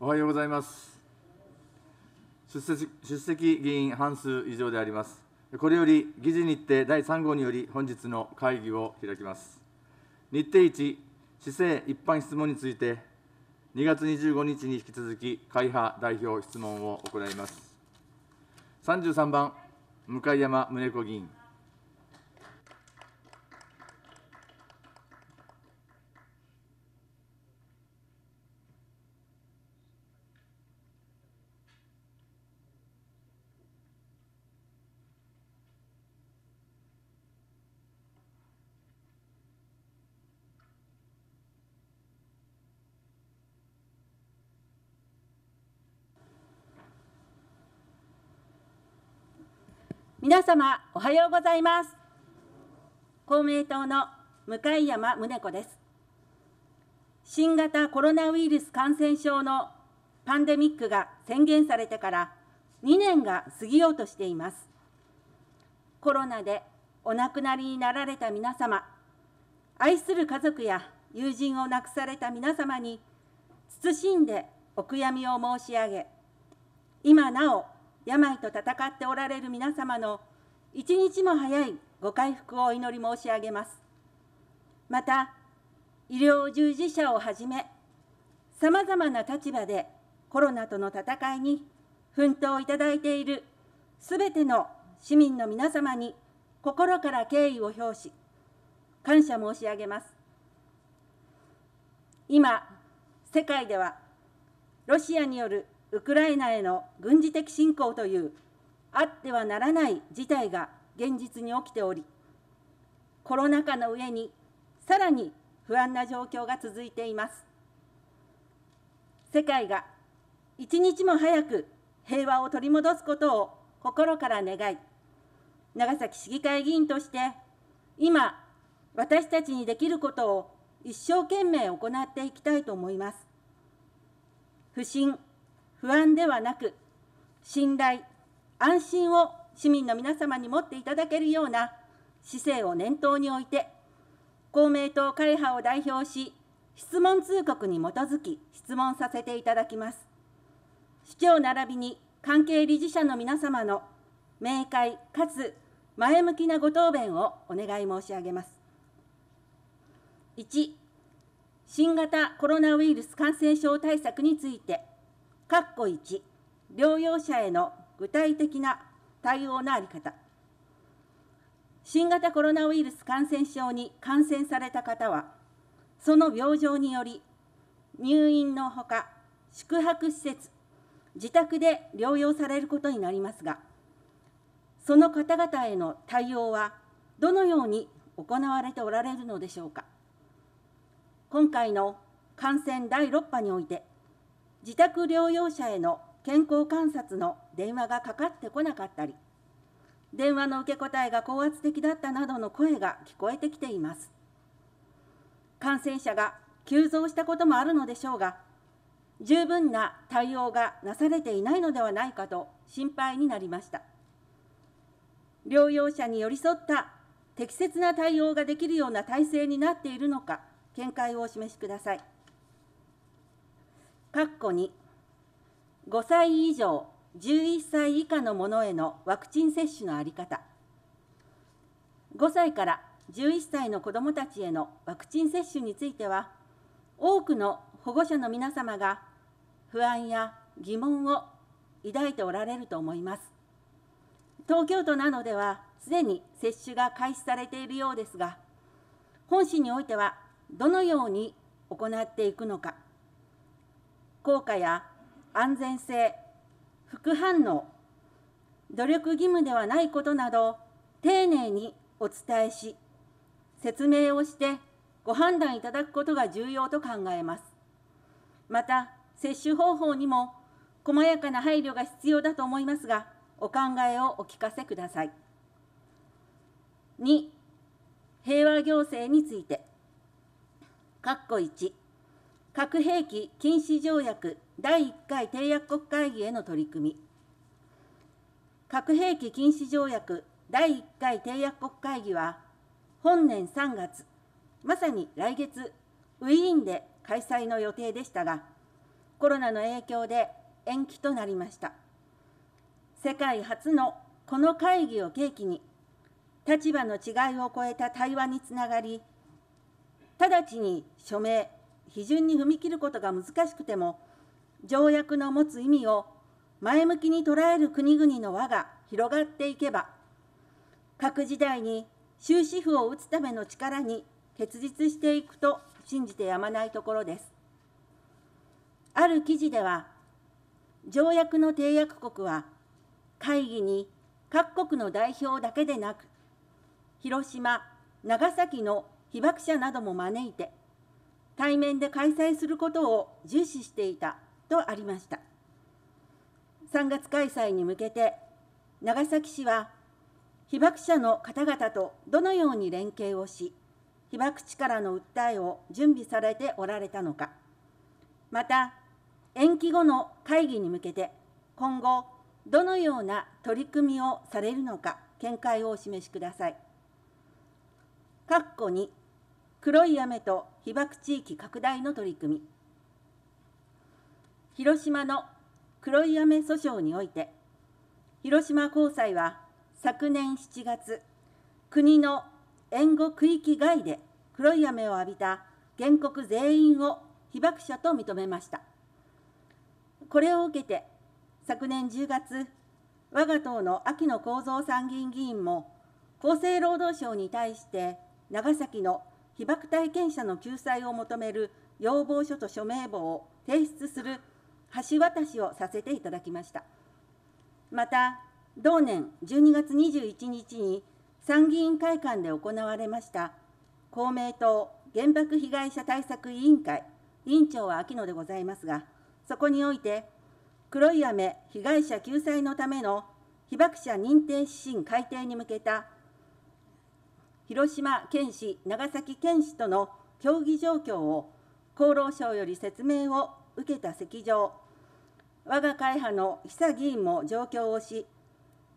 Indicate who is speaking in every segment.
Speaker 1: おはようございます。出席出席議員半数以上であります。これより議事日程第3号により本日の会議を開きます。日程1、市政一般質問について、2月25日に引き続き会派代表質問を行います。33番、向山宗子議員。
Speaker 2: 皆様おはようございます公明党の向山宗子です新型コロナウイルス感染症のパンデミックが宣言されてから2年が過ぎようとしていますコロナでお亡くなりになられた皆様愛する家族や友人を亡くされた皆様に謹んでお悔やみを申し上げ今なお病と闘っておられる皆様の一日も早いご回復をお祈り申し上げます。また、医療従事者をはじめ、さまざまな立場でコロナとの戦いに奮闘いただいているすべての市民の皆様に心から敬意を表し、感謝申し上げます。今、世界ではロシアによるウクライナへの軍事的侵攻というあってはならない事態が現実に起きており、コロナ禍の上にさらに不安な状況が続いています。世界が一日も早く平和を取り戻すことを心から願い、長崎市議会議員として、今、私たちにできることを一生懸命行っていきたいと思います。不信不安ではなく、信頼、安心を市民の皆様に持っていただけるような姿勢を念頭に置いて、公明党会派を代表し、質問通告に基づき質問させていただきます。市長並びに関係理事者の皆様の明快かつ前向きなご答弁をお願い申し上げます。1、新型コロナウイルス感染症対策について、括弧1、療養者への具体的な対応のあり方。新型コロナウイルス感染症に感染された方は、その病状により、入院のほか、宿泊施設、自宅で療養されることになりますが、その方々への対応は、どのように行われておられるのでしょうか。今回の感染第6波において、自宅療養者への健康観察の電話がかかってこなかったり、電話の受け答えが高圧的だったなどの声が聞こえてきています。感染者が急増したこともあるのでしょうが、十分な対応がなされていないのではないかと心配になりました。療養者に寄り添った適切な対応ができるような体制になっているのか、見解をお示しください。かっこ5歳以上、11歳以下の者へのワクチン接種の在り方、5歳から11歳の子どもたちへのワクチン接種については、多くの保護者の皆様が不安や疑問を抱いておられると思います。東京都などでは、すでに接種が開始されているようですが、本市においてはどのように行っていくのか。効果や安全性、副反応、努力義務ではないことなど、丁寧にお伝えし、説明をしてご判断いただくことが重要と考えます。また、接種方法にも細やかな配慮が必要だと思いますが、お考えをお聞かせください。2、平和行政について。っこ1核兵器禁止条約第1回締約国会議への取り組み核兵器禁止条約第1回締約国会議は本年3月まさに来月ウィーンで開催の予定でしたがコロナの影響で延期となりました世界初のこの会議を契機に立場の違いを超えた対話につながり直ちに署名批准に踏み切ることが難しくても、条約の持つ意味を前向きに捉える国々の輪が広がっていけば、各時代に終止符を打つための力に結実していくと信じてやまないところです。ある記事では、条約の締約国は、会議に各国の代表だけでなく、広島、長崎の被爆者なども招いて、対面で開催することを重視していたとありました3月開催に向けて長崎市は被爆者の方々とどのように連携をし被爆地からの訴えを準備されておられたのかまた延期後の会議に向けて今後どのような取り組みをされるのか見解をお示しください。括弧に黒い雨と被爆地域拡大の取り組み広島の黒い雨訴訟において広島高裁は昨年7月国の援護区域外で黒い雨を浴びた原告全員を被爆者と認めましたこれを受けて昨年10月我が党の秋野幸三参議院議員も厚生労働省に対して長崎の被爆体験者の救済を求める要望書と署名簿を提出する橋渡しをさせていただきました。また、同年12月21日に参議院会館で行われました公明党原爆被害者対策委員会、委員長は秋野でございますが、そこにおいて、黒い雨被害者救済のための被爆者認定指針改定に向けた広島県市、長崎県市との協議状況を厚労省より説明を受けた席上、我が会派の久議員も状況をし、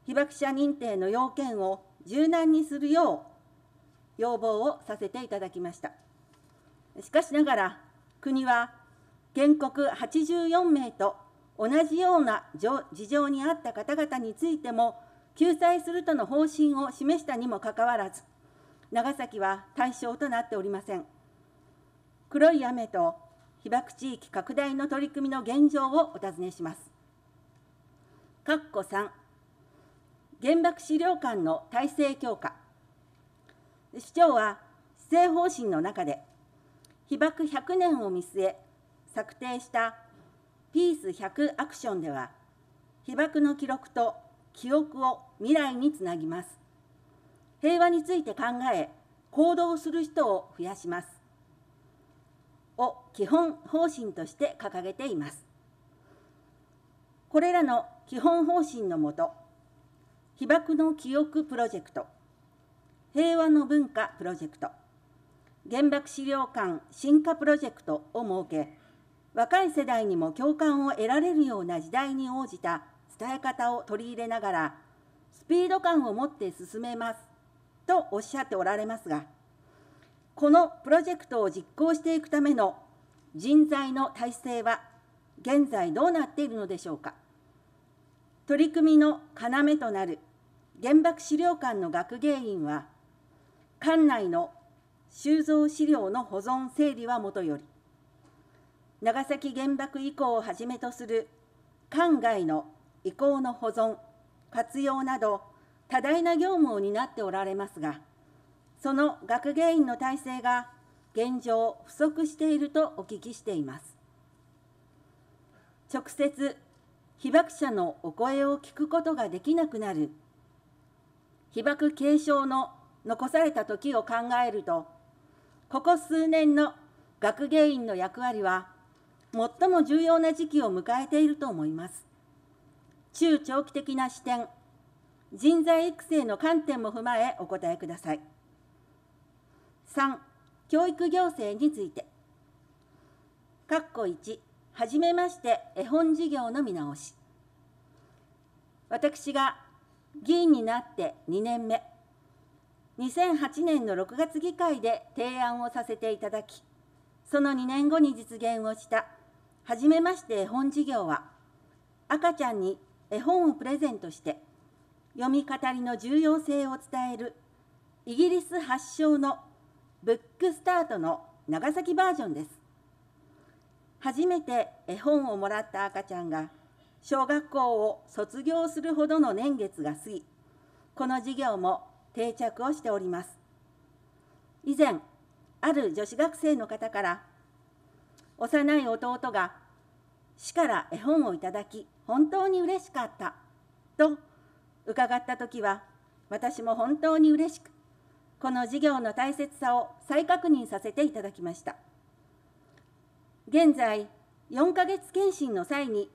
Speaker 2: 被爆者認定の要件を柔軟にするよう要望をさせていただきました。しかしながら、国は原告84名と同じような事情にあった方々についても救済するとの方針を示したにもかかわらず、長崎は対象となっておりません。黒い雨と被爆地域拡大の取り組みの現状をお尋ねします。括弧3、原爆資料館の体制強化。市長は施政方針の中で、被爆100年を見据え、策定したピース100アクションでは、被爆の記録と記憶を未来につなぎます。平和について考え、行動する人を増やします。を基本方針として掲げています。これらの基本方針のもと、被爆の記憶プロジェクト、平和の文化プロジェクト、原爆資料館進化プロジェクトを設け、若い世代にも共感を得られるような時代に応じた伝え方を取り入れながら、スピード感を持って進めますとおっしゃっておられますが、このプロジェクトを実行していくための人材の体制は現在どうなっているのでしょうか。取り組みの要となる原爆資料館の学芸員は、館内の収蔵資料の保存整理はもとより、長崎原爆以降をはじめとする館外の遺構の保存、活用など、多大な業務を担っておられますが、その学芸員の体制が現状不足しているとお聞きしています。直接被爆者のお声を聞くことができなくなる被爆継承の残された時を考えるとここ数年の学芸員の役割は最も重要な時期を迎えていると思います中長期的な視点人材育成の観点も踏まえお答えください。3、教育行政について。かっこ1、はじめまして絵本事業の見直し。私が議員になって2年目、2008年の6月議会で提案をさせていただき、その2年後に実現をした、はじめまして絵本事業は、赤ちゃんに絵本をプレゼントして、読み語りの重要性を伝えるイギリス発祥のブックスタートの長崎バージョンです初めて絵本をもらった赤ちゃんが小学校を卒業するほどの年月が過ぎこの授業も定着をしております以前ある女子学生の方から幼い弟が市から絵本をいただき本当に嬉しかったと伺った時は、私も本当に嬉しく、この事業の大切さを再確認させていただきました。現在、4ヶ月検診の際に、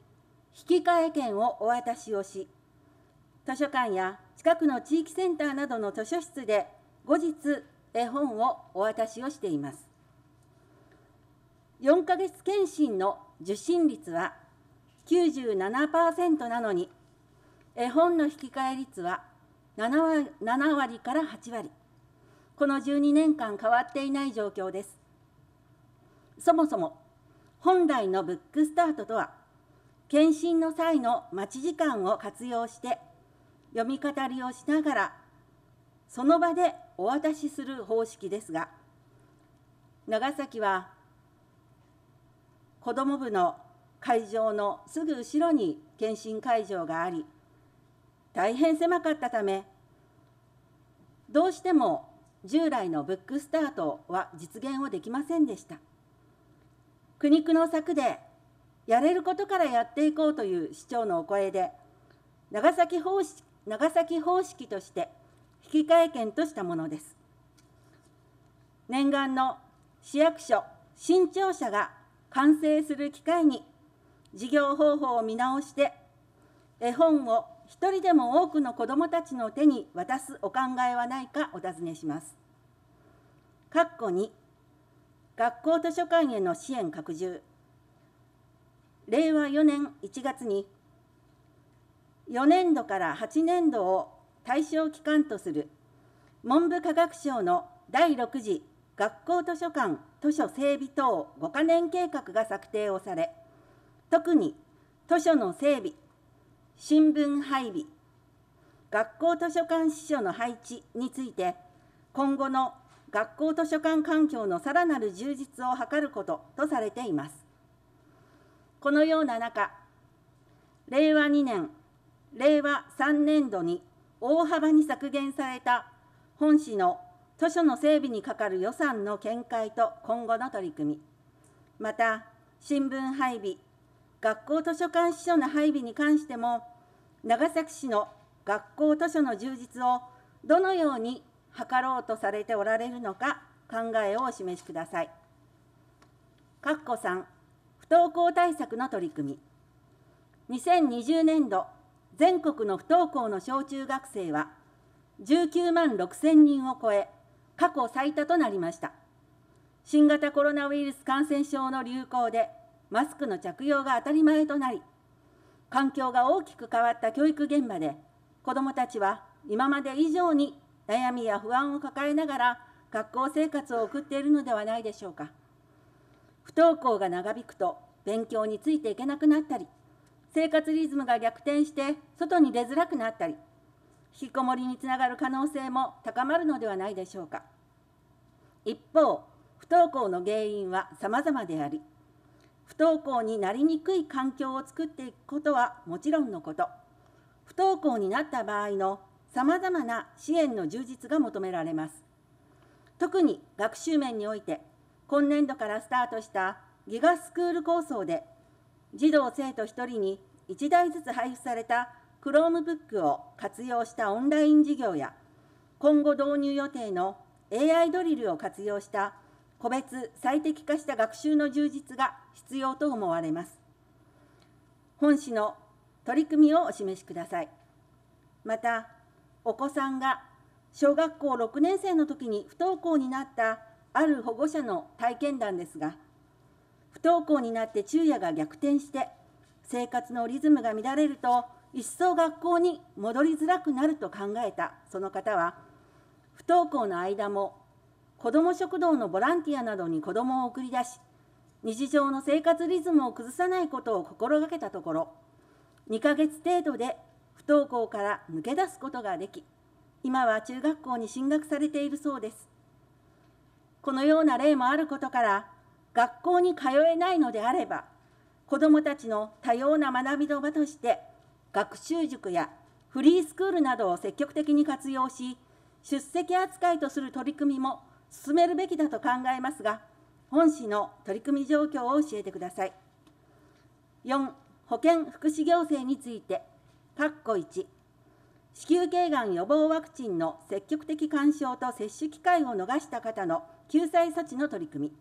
Speaker 2: 引換券をお渡しをし、図書館や近くの地域センターなどの図書室で後日絵本をお渡しをしています。4ヶ月検診の受診率は97%なのに、え本の引き換え率は 7, 割7割から8割この12年間変わっていない状況ですそもそも本来のブックスタートとは検診の際の待ち時間を活用して読み語りをしながらその場でお渡しする方式ですが長崎は子ども部の会場のすぐ後ろに検診会場があり大変狭かったためどうしても従来のブックスタートは実現をできませんでした苦肉の策でやれることからやっていこうという市長のお声で長崎方式長崎方式として引き換え券としたものです念願の市役所新庁舎が完成する機会に事業方法を見直して絵本を一人でも多くの子どもたちの手に渡すお考えはないかお尋ねします。括弧2学校図書館への支援拡充令和4年1月に4年度から8年度を対象期間とする文部科学省の第6次学校図書館図書整備等5か年計画が策定をされ特に図書の整備新聞配備、学校図書館司書の配置について、今後の学校図書館環境のさらなる充実を図ることとされています。このような中、令和2年、令和3年度に大幅に削減された本市の図書の整備にかかる予算の見解と今後の取り組み、また新聞配備、学校図書館司書の配備に関しても、長崎市の学校図書の充実をどのように図ろうとされておられるのか、考えをお示しください。かっこ3、不登校対策の取り組み。2020年度、全国の不登校の小中学生は、19万6000人を超え、過去最多となりました。新型コロナウイルス感染症の流行で、マスクの着用が当たり前となり、環境が大きく変わった教育現場で、子どもたちは今まで以上に悩みや不安を抱えながら学校生活を送っているのではないでしょうか。不登校が長引くと勉強についていけなくなったり、生活リズムが逆転して外に出づらくなったり、引きこもりにつながる可能性も高まるのではないでしょうか。一方、不登校の原因は様々であり、不登校になりにくい環境を作っていくことはもちろんのこと不登校になった場合のさまざまな支援の充実が求められます特に学習面において今年度からスタートしたギガスクール構想で児童生徒1人に1台ずつ配布された Chromebook を活用したオンライン授業や今後導入予定の AI ドリルを活用した個別最適化した学習の充実が必要と思われます本市の取り組みをお示しくださいまたお子さんが小学校6年生の時に不登校になったある保護者の体験談ですが不登校になって昼夜が逆転して生活のリズムが乱れると一層学校に戻りづらくなると考えたその方は不登校の間も子ども食堂のボランティアなどに子どもを送り出し日常の生活リズムを崩さないことを心がけたところ2ヶ月程度で不登校から抜け出すことができ今は中学校に進学されているそうですこのような例もあることから学校に通えないのであれば子どもたちの多様な学びの場として学習塾やフリースクールなどを積極的に活用し出席扱いとする取り組みも進めるべきだと考えますが、本市の取り組み状況を教えてください。4、保健・福祉行政について、括弧1、子宮頸がん予防ワクチンの積極的干渉と接種機会を逃した方の救済措置の取り組み。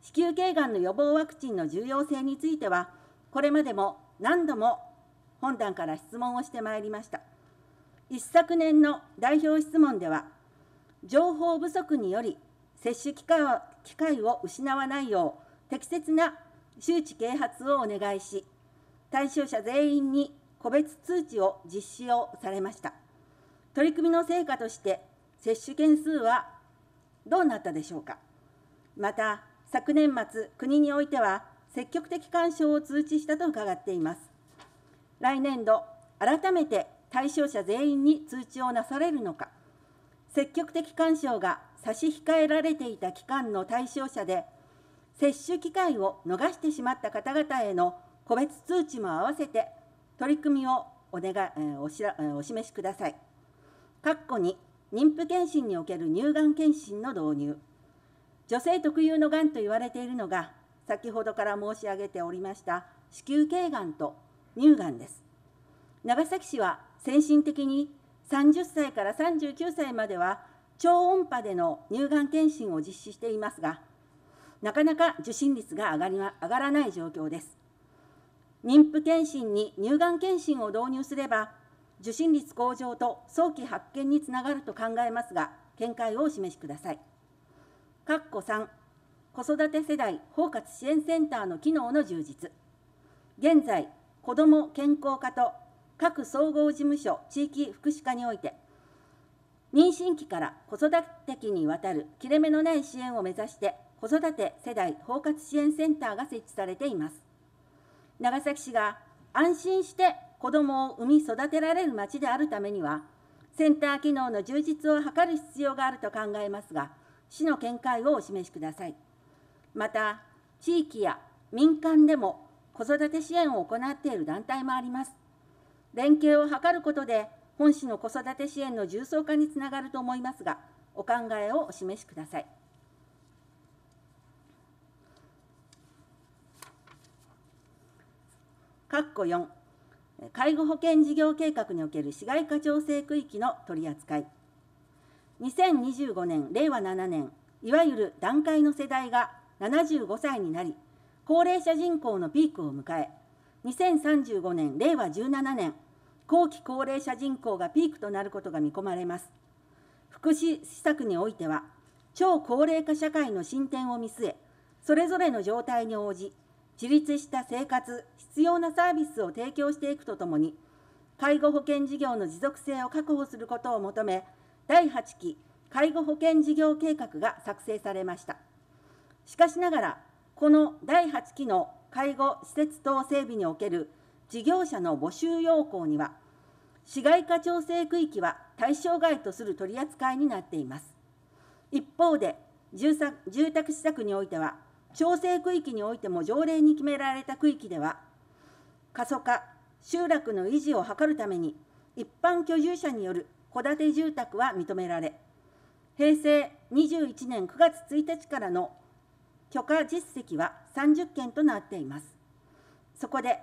Speaker 2: 子宮頸がんの予防ワクチンの重要性については、これまでも何度も本段から質問をしてまいりました。一昨年の代表質問では、情報不足により接種機会を失わないよう適切な周知啓発をお願いし対象者全員に個別通知を実施をされました取り組みの成果として接種件数はどうなったでしょうかまた昨年末国においては積極的干渉を通知したと伺っています来年度改めて対象者全員に通知をなされるのか積極的干渉が差し控えられていた期間の対象者で、接種機会を逃してしまった方々への個別通知も合わせて、取り組みをお願いおしらお示しください。括弧に妊婦検診における乳がん検診の導入、女性特有のがんと言われているのが、先ほどから申し上げておりました子宮頸がんと乳がんです。長崎市は先進的に30歳から39歳までは超音波での乳がん検診を実施していますが、なかなか受診率が上がり上がらない状況です。妊婦検診に乳がん検診を導入すれば、受診率向上と早期発見につながると考えますが、見解をお示しください。かっこ3、子育て世代包括支援センターの機能の充実。現在、子ども健康課と各総合事務所地域福祉課において妊娠期から子育て期にわたる切れ目のない支援を目指して子育て世代包括支援センターが設置されています長崎市が安心して子どもを産み育てられる町であるためにはセンター機能の充実を図る必要があると考えますが市の見解をお示しくださいまた地域や民間でも子育て支援を行っている団体もあります連携を図ることで、本市の子育て支援の重層化につながると思いますが、お考えをお示しください。括弧4、介護保険事業計画における市街化調整区域の取り扱い。2025年、令和7年、いわゆる団塊の世代が75歳になり、高齢者人口のピークを迎え、2035年、令和17年、後期高齢者人口がピークとなることが見込まれます。福祉施策においては、超高齢化社会の進展を見据え、それぞれの状態に応じ、自立した生活、必要なサービスを提供していくとともに、介護保険事業の持続性を確保することを求め、第8期介護保険事業計画が作成されました。しかしながら、この第8期の介護施設等整備における事業者の募集要項には、市街化調整区域は対象外とする取り扱いになっています。一方で、住宅施策においては、調整区域においても条例に決められた区域では、過疎化、集落の維持を図るために、一般居住者による戸建て住宅は認められ、平成21年9月1日からの許可実績は30件となっています。そこで、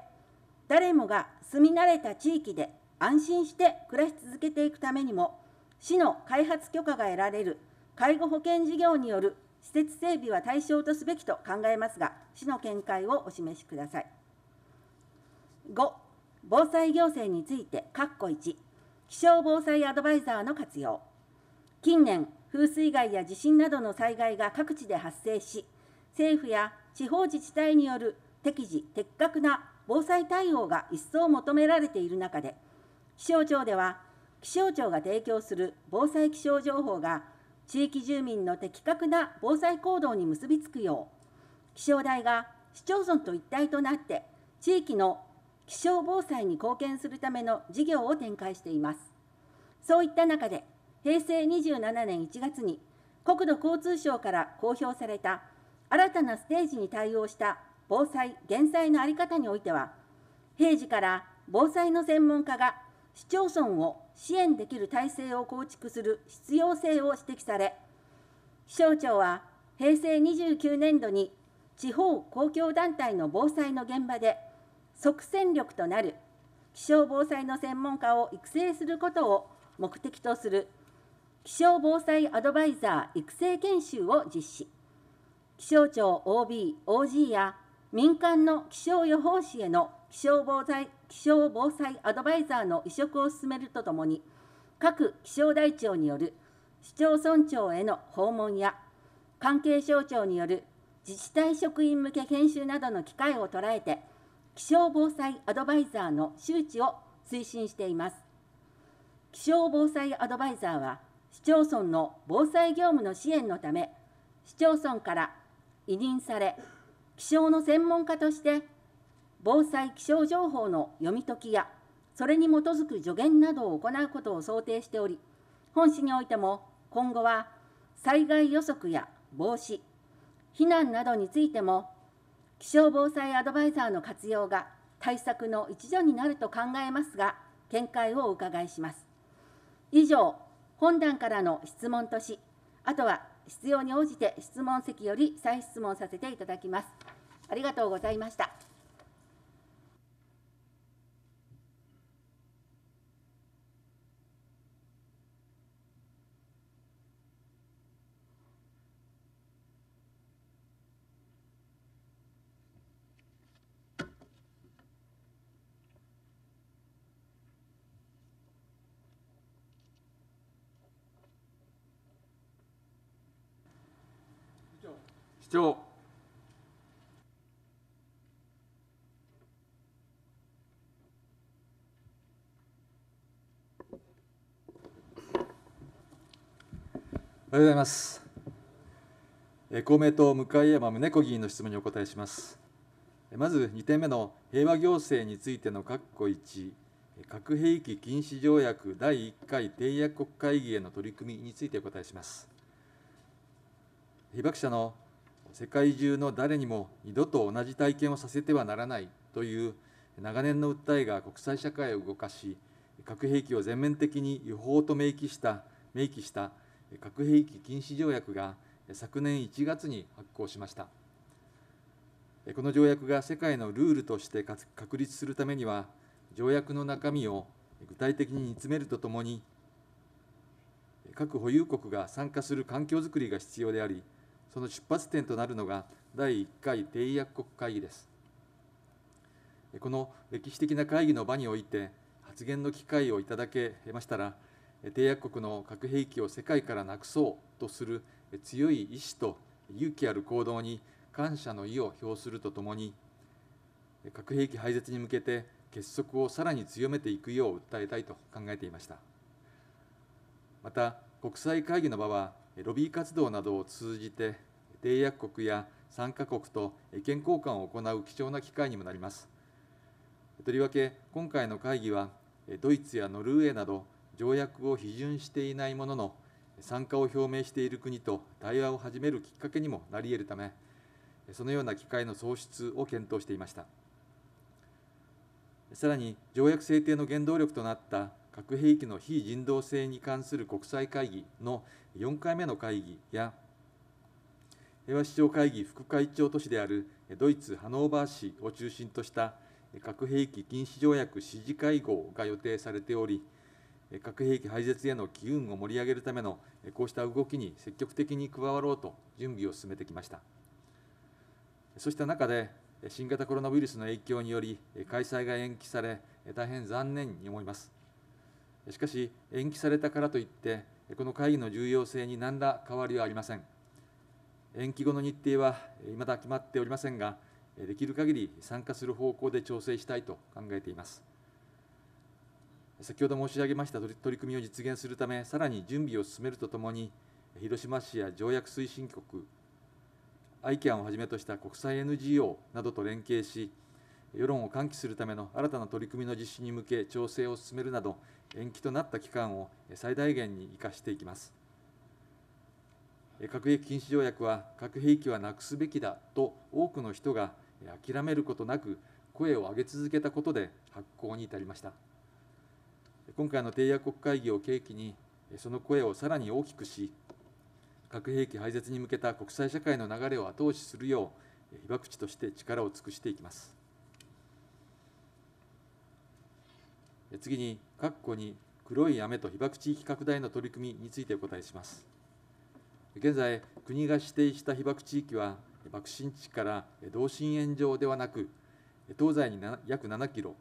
Speaker 2: 誰もが住み慣れた地域で安心して暮らし続けていくためにも、市の開発許可が得られる介護保険事業による施設整備は対象とすべきと考えますが、市の見解をお示しください。5、防災行政について、括弧1、気象防災アドバイザーの活用。近年、風水害や地震などの災害が各地で発生し、政府や地方自治体による適時的確な防災対応が一層求められている中で、気象庁では、気象庁が提供する防災気象情報が、地域住民の的確な防災行動に結びつくよう、気象台が市町村と一体となって、地域の気象防災に貢献するための事業を展開しています。そういった中で、平成27年1月に国土交通省から公表された新たなステージに対応した防災・減災の在り方においては、平時から防災の専門家が市町村を支援できる体制を構築する必要性を指摘され、気象庁は平成29年度に地方公共団体の防災の現場で、即戦力となる気象防災の専門家を育成することを目的とする気象防災アドバイザー育成研修を実施。気象庁 OB、OG や民間の気象予報士への気象防災気象防災アドバイザーの移植を進めるとともに、各気象台長による市町村長への訪問や、関係省庁による自治体職員向け研修などの機会を捉えて、気象防災アドバイザーの周知を推進しています。気象防災アドバイザーは、市町村の防災業務の支援のため、市町村から委任され、気象の専門家として防災気象情報の読み解きやそれに基づく助言などを行うことを想定しており本市においても今後は災害予測や防止避難などについても気象防災アドバイザーの活用が対策の一助になると考えますが見解をお伺いします以上本段からの質問としあとは必要に応じて質問席より再質問させていただきます。ありがとうございました。
Speaker 1: 長。
Speaker 3: おはようございます。公明党向山宗子議員の質問にお答えします。まず2点目の平和行政についての括弧1、核兵器禁止条約第1回締約国会議への取り組みについてお答えします。被爆者の世界中の誰にも二度と同じ体験をさせてはならないという長年の訴えが国際社会を動かし、核兵器を全面的に違法と明記した明記した核兵器禁止条約が昨年1月に発行しました。この条約が世界のルールとして確立するためには、条約の中身を具体的に煮詰めるとともに、核保有国が参加する環境づくりが必要であり、その出発点となるのが第1回締約国会議ですこの歴史的な会議の場において発言の機会をいただけましたら締約国の核兵器を世界からなくそうとする強い意志と勇気ある行動に感謝の意を表するとともに核兵器廃絶に向けて結束をさらに強めていくよう訴えたいと考えていましたまた国際会議の場はロビー活動などを通じて、締約国や参加国と意見交換を行う貴重な機会にもなります。とりわけ、今回の会議は、ドイツやノルウェーなど、条約を批准していないものの、参加を表明している国と対話を始めるきっかけにもなり得るため、そのような機会の創出を検討していました。さらに、条約制定の原動力となった核兵器の非人道性に関する国際会議の4回目の会議や平和市長会議副会長都市であるドイツ・ハノーバー市を中心とした核兵器禁止条約支持会合が予定されており、核兵器廃絶への機運を盛り上げるためのこうした動きに積極的に加わろうと準備を進めてきました。そうした中で、新型コロナウイルスの影響により、開催が延期され、大変残念に思います。しかし、延期されたからといって、この会議の重要性に何ら変わりはありません。延期後の日程は未だ決まっておりませんが、できる限り参加する方向で調整したいと考えています。先ほど申し上げました取り組みを実現するため、さらに準備を進めるとともに、広島市や条約推進局、ICAN をはじめとした国際 NGO などと連携し、世論を喚起するための新たな取り組みの実施に向け調整を進めるなど、延期となった期間を最大限に生かしていきます。核兵器禁止条約は、核兵器はなくすべきだと多くの人が諦めることなく、声を上げ続けたことで発行に至りました。今回の締約国会議を契機に、その声をさらに大きくし、核兵器廃絶に向けた国際社会の流れを後押しするよう、被爆地として力を尽くしていきます。次に、括弧に黒い雨と被爆地域拡大の取り組みについてお答えします。現在、国が指定した被爆地域は、爆心地から同心円状ではなく、東西に約7キロ、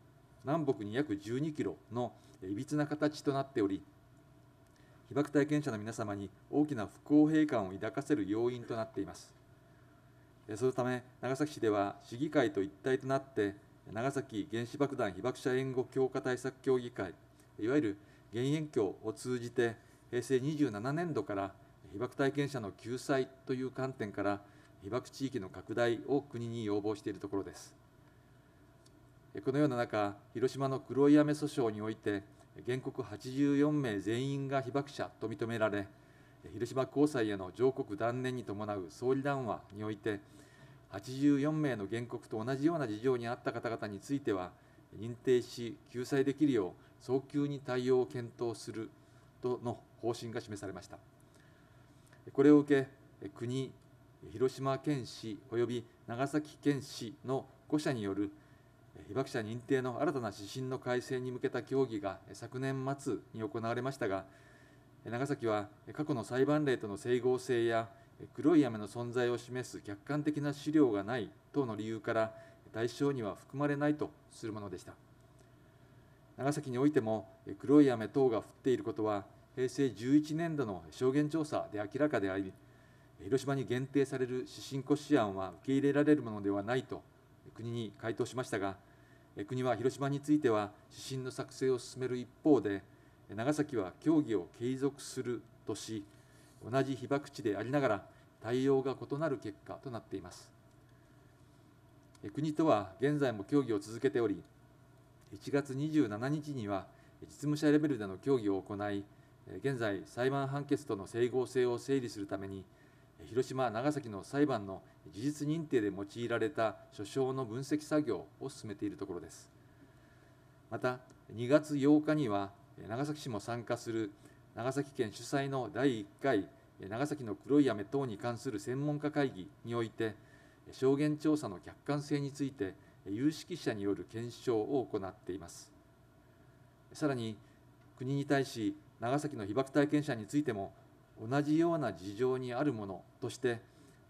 Speaker 3: 南北に約12キロのいびつな形となっており、被爆体験者の皆様に大きな不公平感を抱かせる要因となっています。そのため、長崎市では市議会と一体となって、長崎原子爆弾被爆者援護強化対策協議会いわゆる原援協を通じて平成27年度から被爆体験者の救済という観点から被爆地域の拡大を国に要望しているところですこのような中広島の黒い雨訴訟において原告84名全員が被爆者と認められ広島高裁への上告断念に伴う総理談話において84名の原告と同じような事情にあった方々については、認定し、救済できるよう、早急に対応を検討するとの方針が示されました。これを受け、国、広島県市及び長崎県市の5社による被爆者認定の新たな指針の改正に向けた協議が昨年末に行われましたが、長崎は過去の裁判例との整合性や黒い雨の存在を示す客観的な資料がない等の理由から対象には含まれないとするものでした長崎においても黒い雨等が降っていることは平成11年度の証言調査で明らかであり広島に限定される指針骨子案は受け入れられるものではないと国に回答しましたが国は広島については指針の作成を進める一方で長崎は協議を継続するとし同じ被爆地でありながら対応が異なる結果となっています国とは現在も協議を続けており1月27日には実務者レベルでの協議を行い現在裁判判決との整合性を整理するために広島長崎の裁判の事実認定で用いられた所掌の分析作業を進めているところですまた2月8日には長崎市も参加する長崎県主催の第1回長崎の黒い雨等に関する専門家会議において証言調査の客観性について有識者による検証を行っていますさらに国に対し長崎の被爆体験者についても同じような事情にあるものとして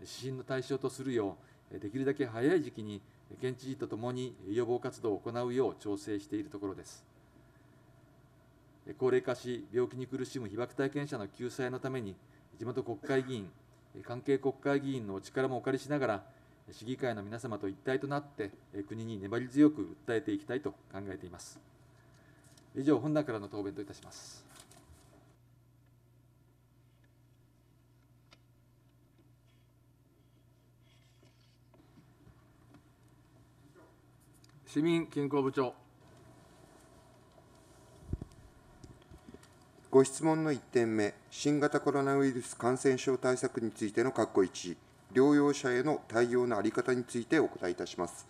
Speaker 3: 指針の対象とするようできるだけ早い時期に県知事とともに予防活動を行うよう調整しているところです高齢化し病気に苦しむ被爆体験者の救済のために地元国会議員、関係国会議員のお力もお借りしながら、市議会の皆様と一体となって、国に粘り強く訴えていきたいと考えています。以上、本段からの答弁といたします。
Speaker 1: 市民健康部長。
Speaker 4: ご質問の1点目、新型コロナウイルス感染症対策についての括弧1、療養者への対応の在り方についてお答えいたします。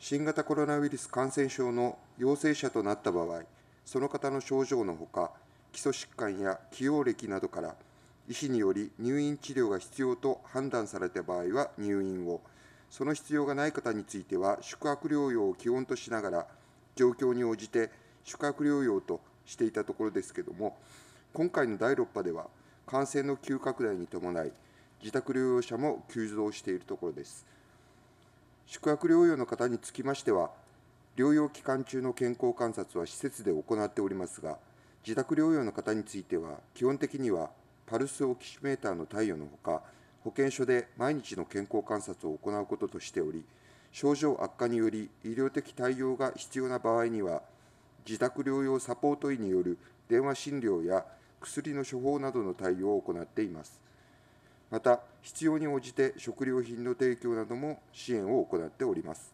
Speaker 4: 新型コロナウイルス感染症の陽性者となった場合、その方の症状のほか、基礎疾患や既往歴などから、医師により入院治療が必要と判断された場合は入院を、その必要がない方については宿泊療養を基本としながら、状況に応じて宿泊療養としていたところですけども、今回の第6波では、感染の急拡大に伴い、自宅療養者も急増しているところです。宿泊療養の方につきましては、療養期間中の健康観察は施設で行っておりますが、自宅療養の方については、基本的にはパルスオキシメーターの貸与のほか、保健所で毎日の健康観察を行うこととしており、症状悪化により医療的対応が必要な場合には、自宅療養サポート医による電話診療や薬の処方などの対応を行っています。また、必要に応じて食料品の提供なども支援を行っております。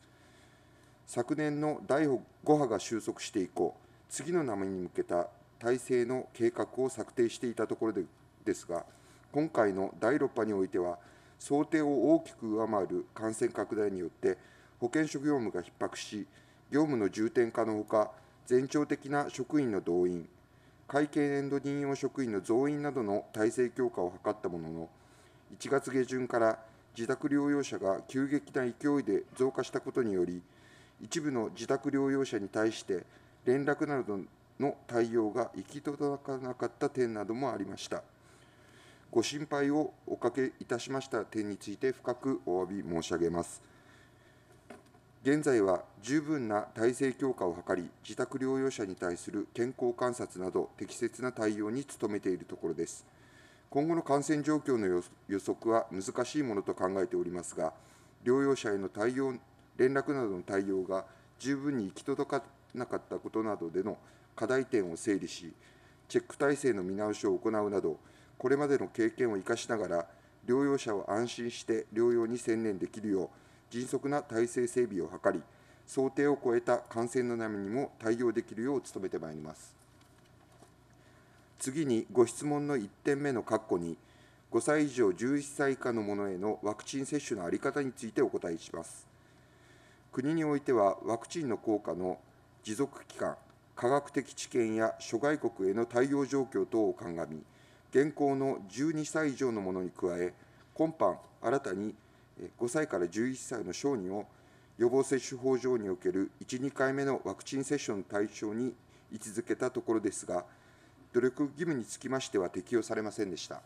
Speaker 4: 昨年の第5波が収束して以降、次の波に向けた体制の計画を策定していたところでですが、今回の第6波においては、想定を大きく上回る感染拡大によって、保健証業務が逼迫し、業務の重点化のほか、全庁的な職員の動員、会計年度任用職員の増員などの体制強化を図ったものの、1月下旬から自宅療養者が急激な勢いで増加したことにより、一部の自宅療養者に対して連絡などの対応が行き届かなかった点などもありました。ご心配をおかけいたしました点について深くお詫び申し上げます。現在は十分な体制強化を図り、自宅療養者に対する健康観察など、適切な対応に努めているところです。今後の感染状況の予測は難しいものと考えておりますが、療養者への対応、連絡などの対応が十分に行き届かなかったことなどでの課題点を整理し、チェック体制の見直しを行うなど、これまでの経験を生かしながら、療養者を安心して療養に専念できるよう、迅速な体制整備を図り、想定を超えた感染の波にも対応できるよう努めてまいります。次に、ご質問の1点目の括弧に、5歳以上11歳以下の者へのワクチン接種の在り方についてお答えします。国においては、ワクチンの効果の持続期間、科学的知見や諸外国への対応状況等を鑑み、現行の12歳以上のものに加え、今般、新たに5歳から11歳の小児を予防接種法上における1、2回目のワクチン接種の対象に位置づけたところですが、努力義務につきましては適用されませんでした。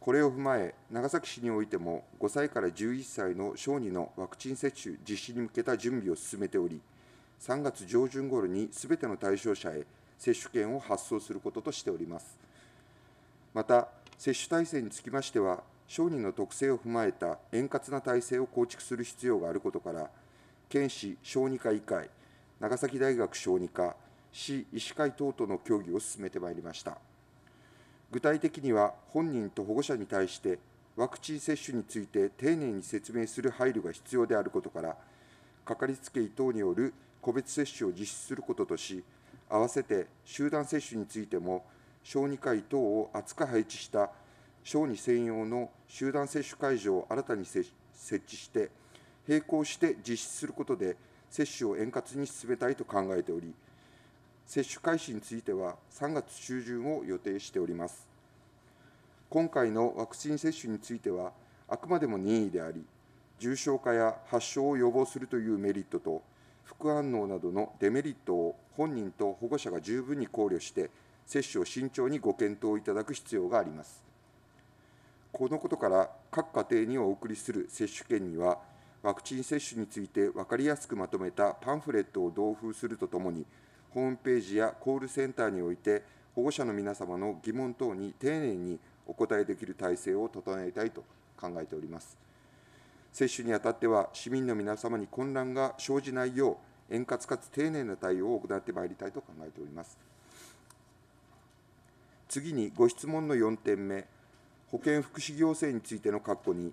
Speaker 4: これを踏まえ、長崎市においても、5歳から11歳の小児のワクチン接種実施に向けた準備を進めており、3月上旬頃にすべての対象者へ接種券を発送することとしております。また、接種体制につきましては、商人の特性を踏まえた円滑な体制を構築する必要があることから、県市小児科医会、長崎大学小児科、市医師会等との協議を進めてまいりました。具体的には、本人と保護者に対して、ワクチン接種について丁寧に説明する配慮が必要であることから、かかりつけ医等による個別接種を実施することとし、合わせて集団接種についても、小児科医等を厚く配置した小児専用の集団接種会場を新たに設置して、並行して実施することで、接種を円滑に進めたいと考えており、接種開始については3月中旬を予定しております。今回のワクチン接種については、あくまでも任意であり、重症化や発症を予防するというメリットと、副反応などのデメリットを本人と保護者が十分に考慮して、接種を慎重にご検討いただく必要があります。このことから各家庭にお送りする接種券には、ワクチン接種について分かりやすくまとめたパンフレットを同封するとともに、ホームページやコールセンターにおいて、保護者の皆様の疑問等に丁寧にお答えできる体制を整えたいと考えております。接種にあたっては、市民の皆様に混乱が生じないよう、円滑かつ丁寧な対応を行ってまいりたいと考えております。次にご質問の4点目。保健福祉行政についての括弧に、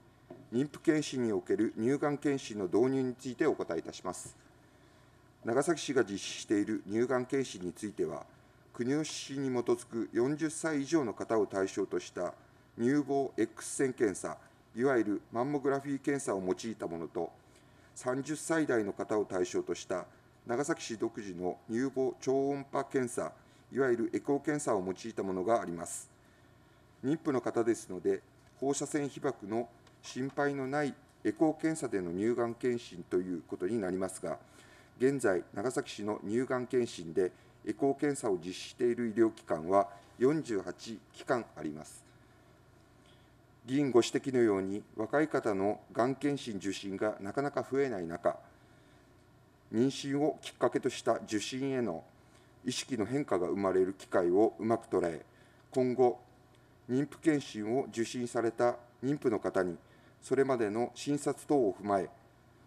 Speaker 4: 妊婦健診における乳がん検診の導入についてお答えいたします。長崎市が実施している乳がん検診については、国の指針に基づく40歳以上の方を対象とした乳房 X 線検査、いわゆるマンモグラフィー検査を用いたものと、30歳代の方を対象とした長崎市独自の乳房超音波検査、いわゆるエコー検査を用いたものがあります。妊婦の方ですので、放射線被曝の心配のないエコー検査での乳がん検診ということになりますが、現在、長崎市の乳がん検診でエコー検査を実施している医療機関は48機関あります。議員ご指摘のように、若い方のがん検診受診がなかなか増えない中、妊娠をきっかけとした受診への意識の変化が生まれる機会をうまく捉え、今後、妊婦健診を受診された妊婦の方に、それまでの診察等を踏まえ、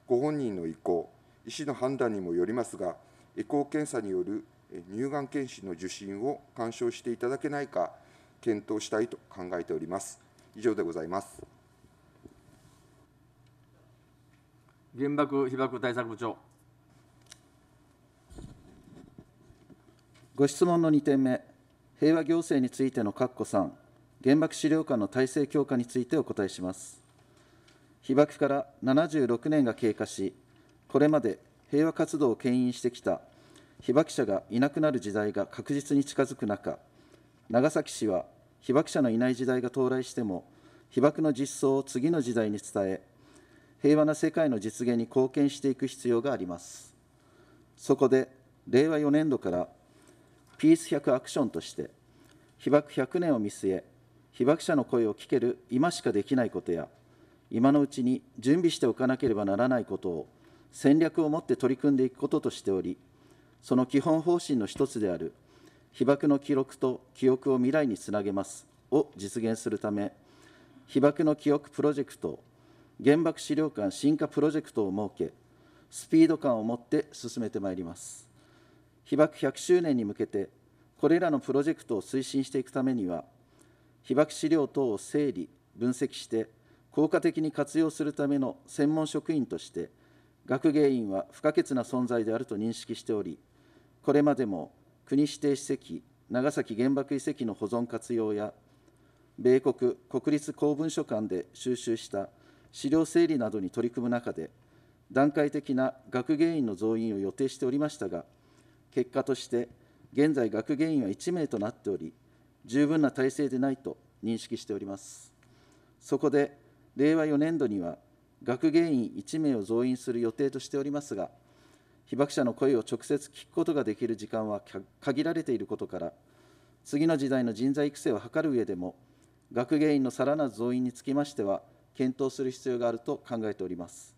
Speaker 4: ご本人の意向、医師の判断にもよりますが、エコー検査による乳がん検診の受診を鑑賞していただけないか、検討したいと考えております。以上でございます。
Speaker 1: 原爆被爆対策部長。
Speaker 5: ご質問の2点目、平和行政についての括弧3、原爆資料館の体制強化についてお答えします。被爆から76年が経過し、これまで平和活動を牽引してきた被爆者がいなくなる時代が確実に近づく中、長崎市は被爆者のいない時代が到来しても、被爆の実相を次の時代に伝え、平和な世界の実現に貢献していく必要があります。そこで、令和4年度から、ピース100アクションとして、被爆100年を見据え、被爆者の声を聞ける今しかできないことや、今のうちに準備しておかなければならないことを戦略を持って取り組んでいくこととしており、その基本方針の一つである、被爆の記録と記憶を未来につなげますを実現するため、被爆の記憶プロジェクト、原爆資料館進化プロジェクトを設け、スピード感を持って進めてまいります。被爆100周年に向けて、これらのプロジェクトを推進していくためには、被爆資料等を整理、分析して効果的に活用するための専門職員として、学芸員は不可欠な存在であると認識しており、これまでも国指定史跡、長崎原爆遺跡の保存活用や、米国国立公文書館で収集した資料整理などに取り組む中で、段階的な学芸員の増員を予定しておりましたが、結果として、現在学芸員は1名となっており、十分な体制でないと認識しております。そこで、令和4年度には、学芸員1名を増員する予定としておりますが、被爆者の声を直接聞くことができる時間は限られていることから、次の時代の人材育成を図る上でも、学芸員のさらなる増員につきましては、検討する必要があると考えております。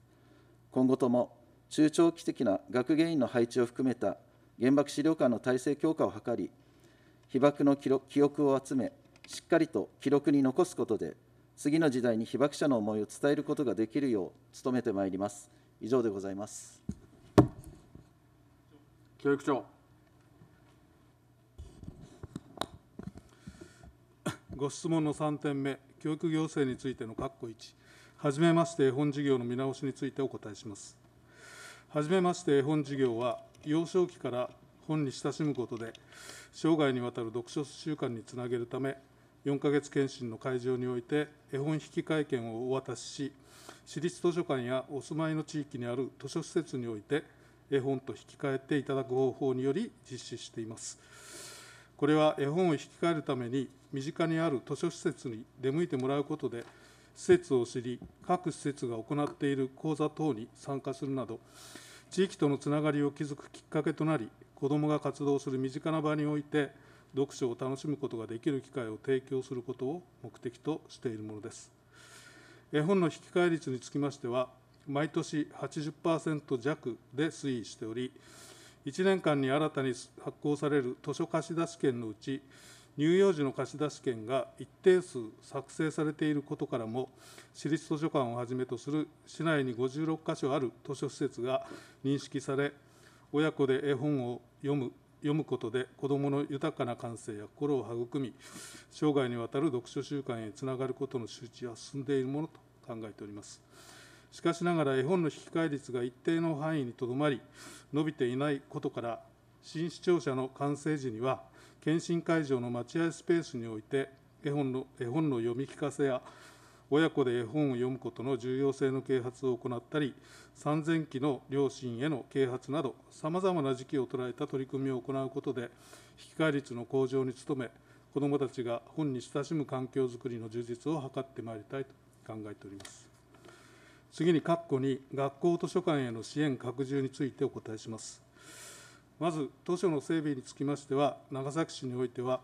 Speaker 5: 今後とも、中長期的な学芸員の配置を含めた原爆資料館の体制強化を図り、被爆の記記憶を集め、しっかりと記録に残すことで、次の時代に被爆者の思いを伝えることができるよう努めてまいります。以上でございます。教育長。
Speaker 6: ご質問の3点目、教育行政についての括弧1、はじめまして絵本事業の見直しについてお答えします。はじめまして絵本事業は、幼少期から本に親しむことで、生涯にわたる読書習慣につなげるため、4か月検診の会場において、絵本引換券をお渡しし、私立図書館やお住まいの地域にある図書施設において、絵本と引き換えていただく方法により実施しています。これは絵本を引き換えるために、身近にある図書施設に出向いてもらうことで、施設を知り、各施設が行っている講座等に参加するなど、地域とのつながりを築くきっかけとなり、子どもが活動する身近な場において、読書を楽しむことができる機会を提供することを目的としているものです。絵本の引き換え率につきましては、毎年80%弱で推移しており、1年間に新たに発行される図書貸出券のうち、乳幼児の貸出券が一定数作成されていることからも、私立図書館をはじめとする市内に56か所ある図書施設が認識され、親子で絵本を読む読むことで子どもの豊かな感性や心を育み生涯にわたる読書習慣へつながることの周知は進んでいるものと考えておりますしかしながら絵本の引き換え率が一定の範囲にとどまり伸びていないことから新視聴者の完成時には検診会場の待合スペースにおいて絵本の絵本の読み聞かせや親子で絵本を読むことの重要性の啓発を行ったり、産前期の両親への啓発など、さまざまな時期を捉えた取り組みを行うことで、引き換え率の向上に努め、子どもたちが本に親しむ環境づくりの充実を図ってまいりたいと考えております。次に、括弧に学校図書館への支援拡充についてお答えします。まず、図書の整備につきましては、長崎市においては、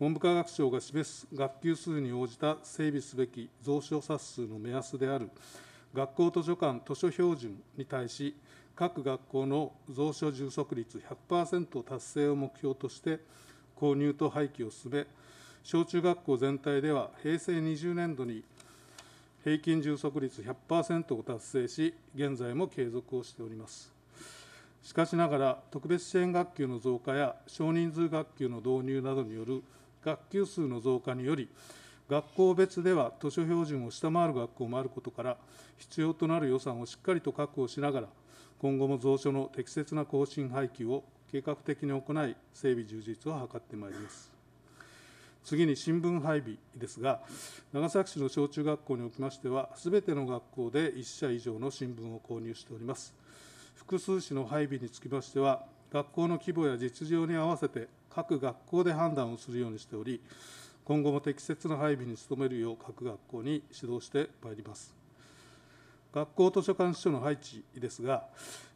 Speaker 6: 文部科学省が示す学級数に応じた整備すべき蔵書冊数の目安である学校図書館図書標準に対し、各学校の蔵書充足率100%達成を目標として、購入と廃棄を進め、小中学校全体では平成20年度に平均充足率100%を達成し、現在も継続をしております。しかしながら、特別支援学級の増加や少人数学級の導入などによる学級数の増加により、学校別では図書標準を下回る学校もあることから、必要となる予算をしっかりと確保しながら、今後も蔵書の適切な更新配給を計画的に行い、整備充実を図ってまいります。次に新聞配備ですが、長崎市の小中学校におきましては、すべての学校で1社以上の新聞を購入しております。複数紙の配備につきましては、学校の規模や実情に合わせて各学校で判断をするようにしており、今後も適切な配備に努めるよう各学校に指導してまいります。学校図書館司書の配置ですが、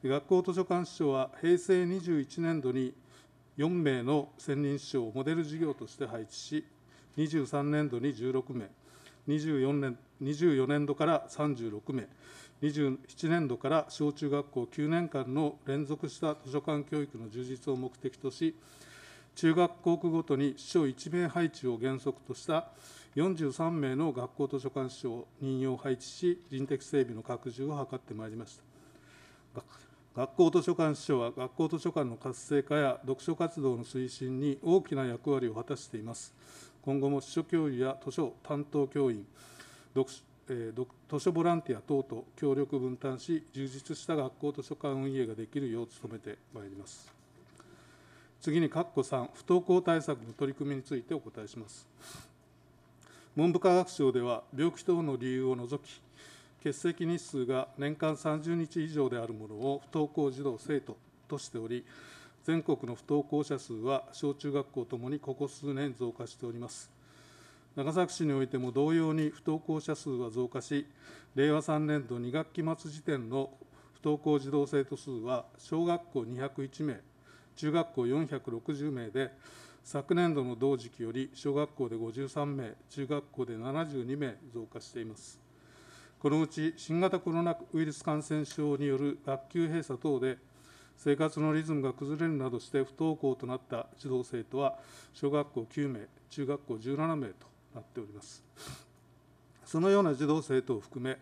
Speaker 6: 学校図書館司書は平成21年度に4名の専任司書をモデル事業として配置し、23年度に16名、24年 ,24 年度から36名、27年度から小中学校9年間の連続した図書館教育の充実を目的とし、中学校区ごとに市長1名配置を原則とした43名の学校図書館市長を任用配置し、人的整備の拡充を図ってまいりました。学校図書館市長は学校図書館の活性化や読書活動の推進に大きな役割を果たしています。今後も司書教諭や図書担当教員、読書図書ボランティア等と協力分担し、充実した学校図書館運営ができるよう努めてまいります。次に、括弧3、不登校対策の取り組みについてお答えします。文部科学省では、病気等の理由を除き、欠席日数が年間30日以上であるものを不登校児童・生徒としており、全国の不登校者数は小中学校ともにここ数年増加しております。長崎市においても同様に不登校者数は増加し、令和3年度2学期末時点の不登校児童生徒数は小学校201名、中学校460名で、昨年度の同時期より小学校で53名、中学校で72名増加しています。このうち新型コロナウイルス感染症による学級閉鎖等で、生活のリズムが崩れるなどして不登校となった児童生徒は、小学校9名、中学校17名となっております。そのような児童生徒を含め、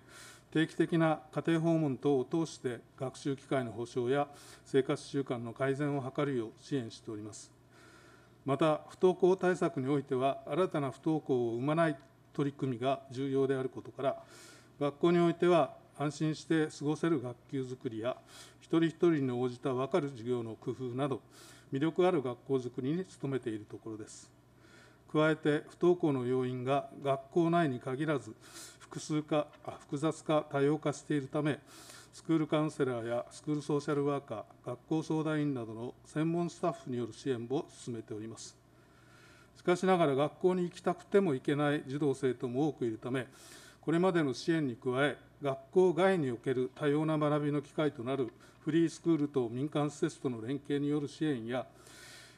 Speaker 6: 定期的な家庭訪問等を通して学習機会の保障や生活習慣の改善を図るよう支援しております。また、不登校対策においては、新たな不登校を生まない取り組みが重要であることから、学校においては、安心して過ごせる学級づくりや、一人一人に応じた分かる授業の工夫など、魅力ある学校づくりに努めているところです。加えて不登校の要因が学校内に限らず複数化複雑化多様化しているためスクールカウンセラーやスクールソーシャルワーカー学校相談員などの専門スタッフによる支援を進めておりますしかしながら学校に行きたくても行けない児童生徒も多くいるためこれまでの支援に加え学校外における多様な学びの機会となるフリースクールと民間施設との連携による支援や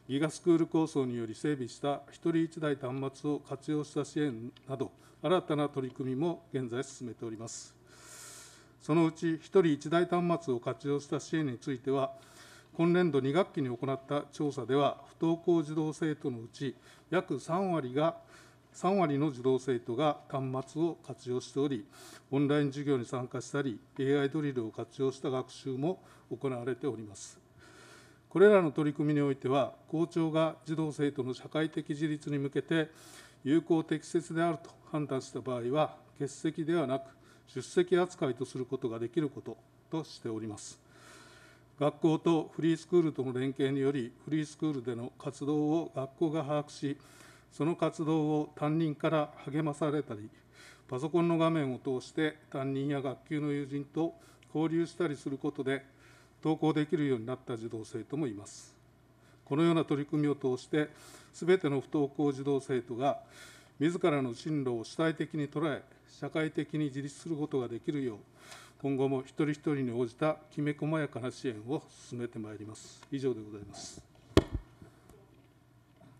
Speaker 6: ギガスクール構想により整備した一人一台端末を活用した支援など、新たな取り組みも現在進めております。そのうち一人一台端末を活用した支援については、今年度2学期に行った調査では、不登校児童生徒のうち、約3割が3割の児童生徒が端末を活用しており、オンライン授業に参加したり、AI ドリルを活用した学習も行われております。これらの取り組みにおいては、校長が児童・生徒の社会的自立に向けて、有効適切であると判断した場合は、欠席ではなく、出席扱いとすることができることとしております。学校とフリースクールとの連携により、フリースクールでの活動を学校が把握し、その活動を担任から励まされたり、パソコンの画面を通して担任や学級の友人と交流したりすることで、登校できるようになった児童生徒もいます。このような取り組みを通して、すべての不登校児童生徒が、自らの進路を主体的に捉え、社会的に自立することができるよう、今後も一人一人に応じたきめ細やかな支援を進めてまいります。以上でございます。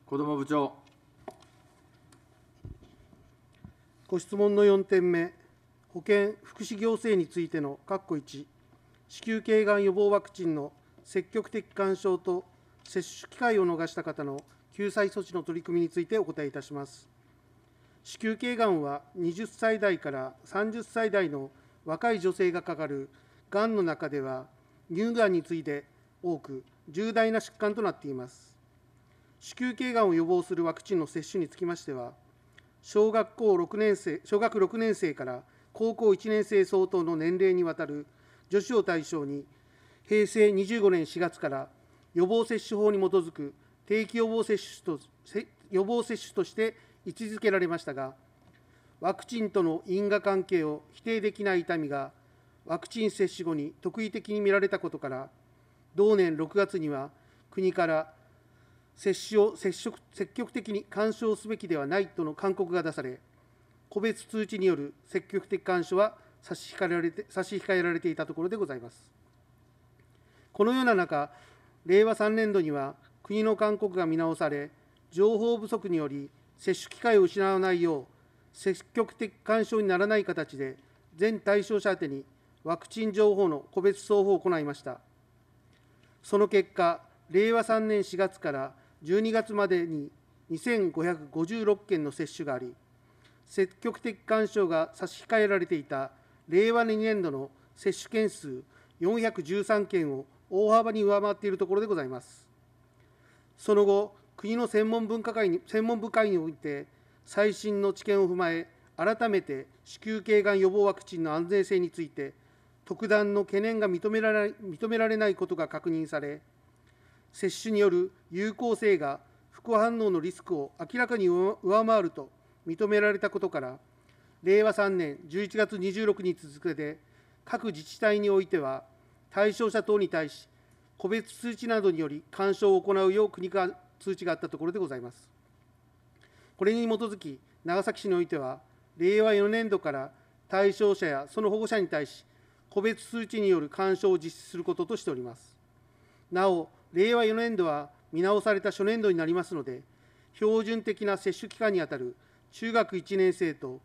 Speaker 6: 子ども部長。
Speaker 7: ご質問の4点目、保健・福祉行政についての括弧1。子宮頸がん予防ワクチンの積極的勧奨と接種機会を逃した方の救済措置の取り組みについてお答えいたします。子宮頸がんは20歳代から30歳代の若い女性がかかるがんの中では、乳がんに次いで多く重大な疾患となっています。子宮頸がんを予防するワクチンの接種につきましては、小学校6年生小学6年生から高校1年生相当の年齢にわたる女子を対象に、平成25年4月から予防接種法に基づく定期予防接種と予防接種として位置づけられましたが、ワクチンとの因果関係を否定できない痛みが、ワクチン接種後に特異的に見られたことから、同年6月には国から接種を積極的に干渉すべきではないとの勧告が出され、個別通知による積極的干渉は差し控えられて差し控えられていたところでございます。このような中、令和3年度には国の勧告が見直され、情報不足により接種機会を失わないよう、積極的干渉にならない形で、全対象者宛てにワクチン情報の個別送付を行いました。その結果、令和3年4月から12月までに2556件の接種があり、積極的干渉が差し控えられていた令和2年度の接種件数413件を大幅に上回っているところでございます。その後、国の専門分科会に専門部会において、最新の知見を踏まえ、改めて子宮頸がん予防ワクチンの安全性について、特段の懸念が認められ認められないことが確認され、接種による有効性が副反応のリスクを明らかに上回ると認められたことから、令和3年11月26日付で、各自治体においては、対象者等に対し、個別通知などにより干渉を行うよう国から通知があったところでございます。これに基づき、長崎市においては、令和4年度から対象者やその保護者に対し、個別通知による干渉を実施することとしております。なお、令和4年度は見直された初年度になりますので、標準的な接種期間にあたる中学1年生と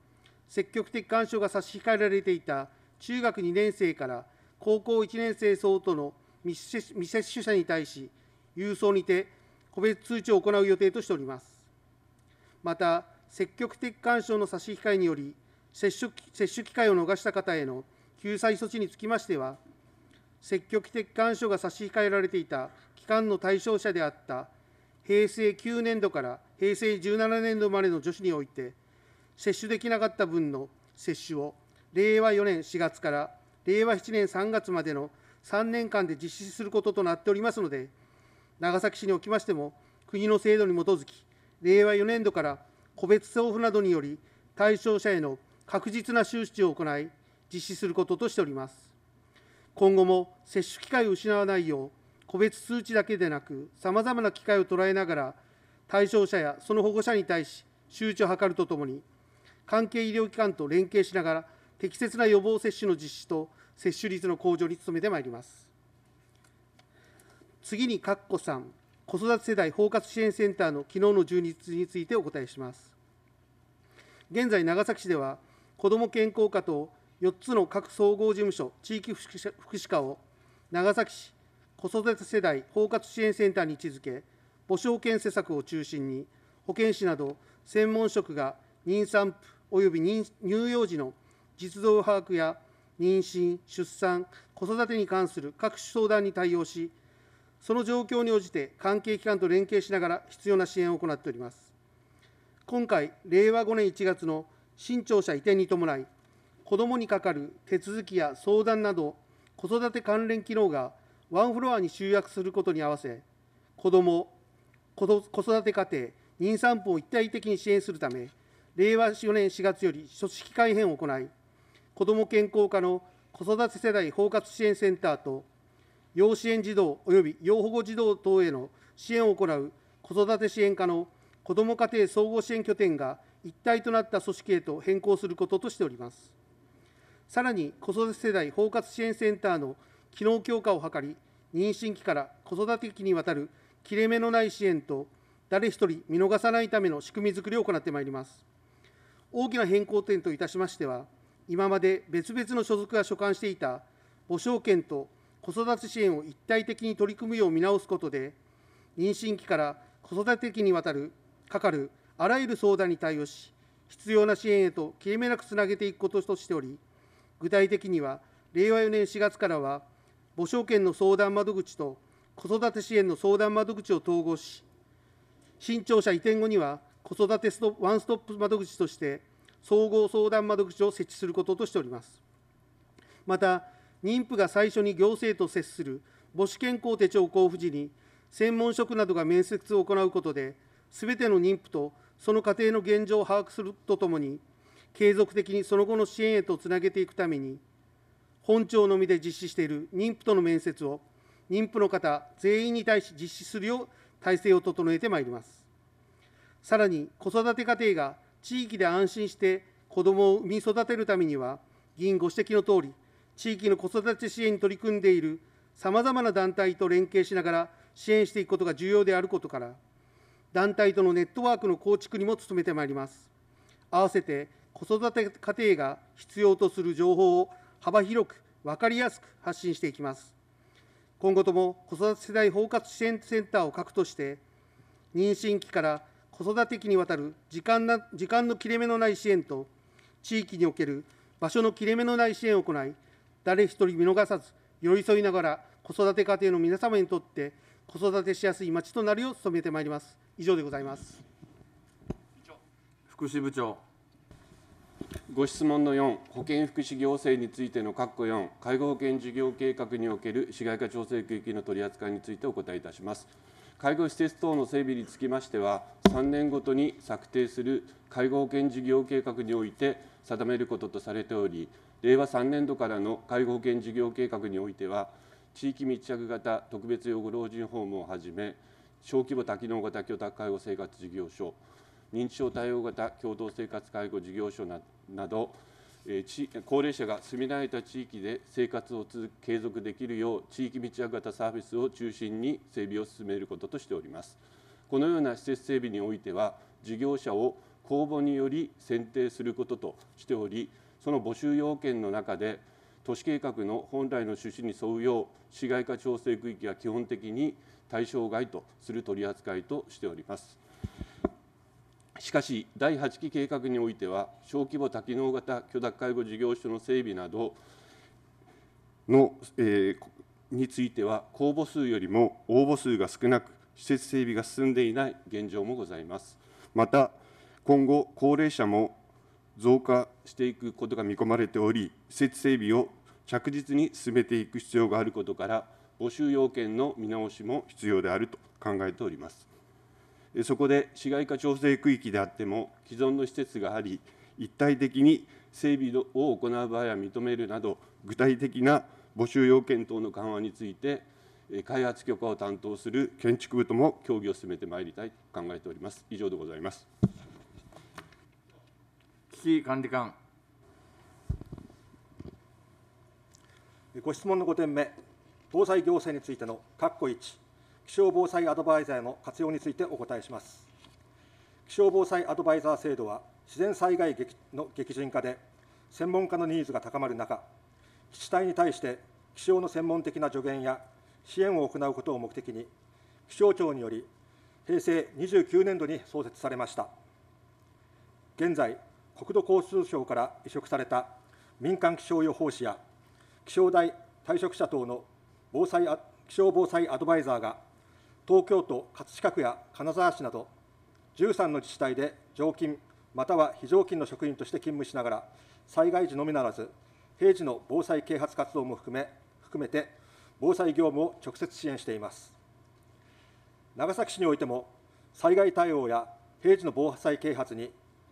Speaker 7: 積極的干渉が差し控えられていた中学2年生から高校1年生相当の未接種者に対し、郵送にて個別通知を行う予定としております。また、積極的干渉の差し控えにより、接種接種機会を逃した方への救済措置につきましては、積極的干渉が差し控えられていた期間の対象者であった平成9年度から平成17年度までの女子において、接種できなかった分の接種を令和4年4月から令和7年3月までの3年間で実施することとなっておりますので、長崎市におきましても、国の制度に基づき、令和4年度から個別送付などにより、対象者への確実な周知を行い、実施することとしております。今後も接種機会を失わないよう、個別通知だけでなく、さまざまな機会を捉えながら、対象者やその保護者に対し、周知を図るとともに、関係医療機関と連携しながら、適切な予防接種の実施と接種率の向上に努めてまいります。次に、かっこ3、子育て世代包括支援センターの昨日の充実についてお答えします。現在、長崎市では、子ども健康課と4つの各総合事務所、地域福祉課を長崎市子育て世代包括支援センターに位置づけ、母証券施策を中心に、保健師など専門職が妊産婦、及び乳幼児の実像把握や妊娠、出産、子育てに関する各種相談に対応し、その状況に応じて関係機関と連携しながら必要な支援を行っております。今回、令和5年1月の新庁舎移転に伴い、子どもにかかる手続きや相談など、子育て関連機能がワンフロアに集約することに合わせ、子ども、子育て家庭、妊産婦を一体的に支援するため、令和4年4月より組織改編を行い、子ども健康課の子育て世代包括支援センターと、養子縁児童及び養保護児童等への支援を行う子育て支援課の子ども家庭総合支援拠点が一体となった組織へと変更することとしております。さらに、子育て世代包括支援センターの機能強化を図り、妊娠期から子育て期にわたる切れ目のない支援と、誰一人見逃さないための仕組みづくりを行ってまいります。大きな変更点といたしましては、今まで別々の所属が所管していた母証券と子育て支援を一体的に取り組むよう見直すことで、妊娠期から子育て期にわたる、かかるあらゆる相談に対応し、必要な支援へと切れ目なくつなげていくこととしており、具体的には、令和4年4月からは、母証券の相談窓口と子育て支援の相談窓口を統合し、新庁舎移転後には、子育てワンストップ窓口として総合相談窓口を設置することとしております。また、妊婦が最初に行政と接する母子健康手帳交付時に、専門職などが面接を行うことで、すべての妊婦とその家庭の現状を把握するとともに、継続的にその後の支援へとつなげていくために、本庁のみで実施している妊婦との面接を、妊婦の方全員に対し実施するよう体制を整えてまいります。さらに子育て家庭が地域で安心して子どもを産み育てるためには、議員ご指摘のとおり、地域の子育て支援に取り組んでいるさまざまな団体と連携しながら支援していくことが重要であることから、団体とのネットワークの構築にも努めてまいります。合わせて子育て家庭が必要とする情報を幅広く分かりやすく発信していきます。今後とも子育て世代包括支援センターを核として、妊娠期から子育て期にわたる時間な時間の切れ目のない支援と、地域における場所の切れ目のない支援を行い、誰一人見逃さず、寄り添いながら子育て家庭の皆様にとって子育てしやすい町となるよう努めてまいります。以上でございま
Speaker 8: す。福祉部長。ご質問の4、保健福祉行政についての括弧4、介護保険事業計画における市街化調整区域の取り扱いについてお答えいたします。介護施設等の整備につきましては、3年ごとに策定する介護保険事業計画において定めることとされており、令和3年度からの介護保険事業計画においては、地域密着型特別養護老人ホームをはじめ、小規模多機能型居宅介護生活事業所、認知症対応型共同生活介護事業所など、高齢者が住み慣れた地域で生活を継続できるよう地域密着型サービスを中心に整備を進めることとしておりますこのような施設整備においては事業者を公募により選定することとしておりその募集要件の中で都市計画の本来の趣旨に沿うよう市街化調整区域は基本的に対象外とする取り扱いとしております。しかし、第8期計画においては、小規模多機能型許諾介護事業所の整備などの、えー、については、公募数よりも応募数が少なく、施設整備が進んでいない現状もございます。また、今後、高齢者も増加していくことが見込まれており、施設整備を着実に進めていく必要があることから、募集要件の見直しも必要であると考えております。そこで市街化調整区域であっても、既存の施設があり、一体的に整備を行う場合は認めるなど、具体的な募集要件等の緩和について、開発許可を担当する建築部とも協議を進めてまいりたいと考えております。以上でございます。危機管理官。
Speaker 9: ご質問の5点目、防災行政についての括弧1。気象防災アドバイザーの活用についてお答えします。気象防災アドバイザー制度は、自然災害の激甚化で、専門家のニーズが高まる中、自治体に対して気象の専門的な助言や支援を行うことを目的に、気象庁により、平成29年度に創設されました。現在、国土交通省から移植された民間気象予報士や、気象台退職者等の防災気象防災アドバイザーが東京都葛飾区や金沢市など13の自治体で常勤または非常勤の職員として勤務しながら災害時のみならず平時の防災啓発活動も含め含めて防災業務を直接支援しています長崎市においても災害対応や平時の防災啓発に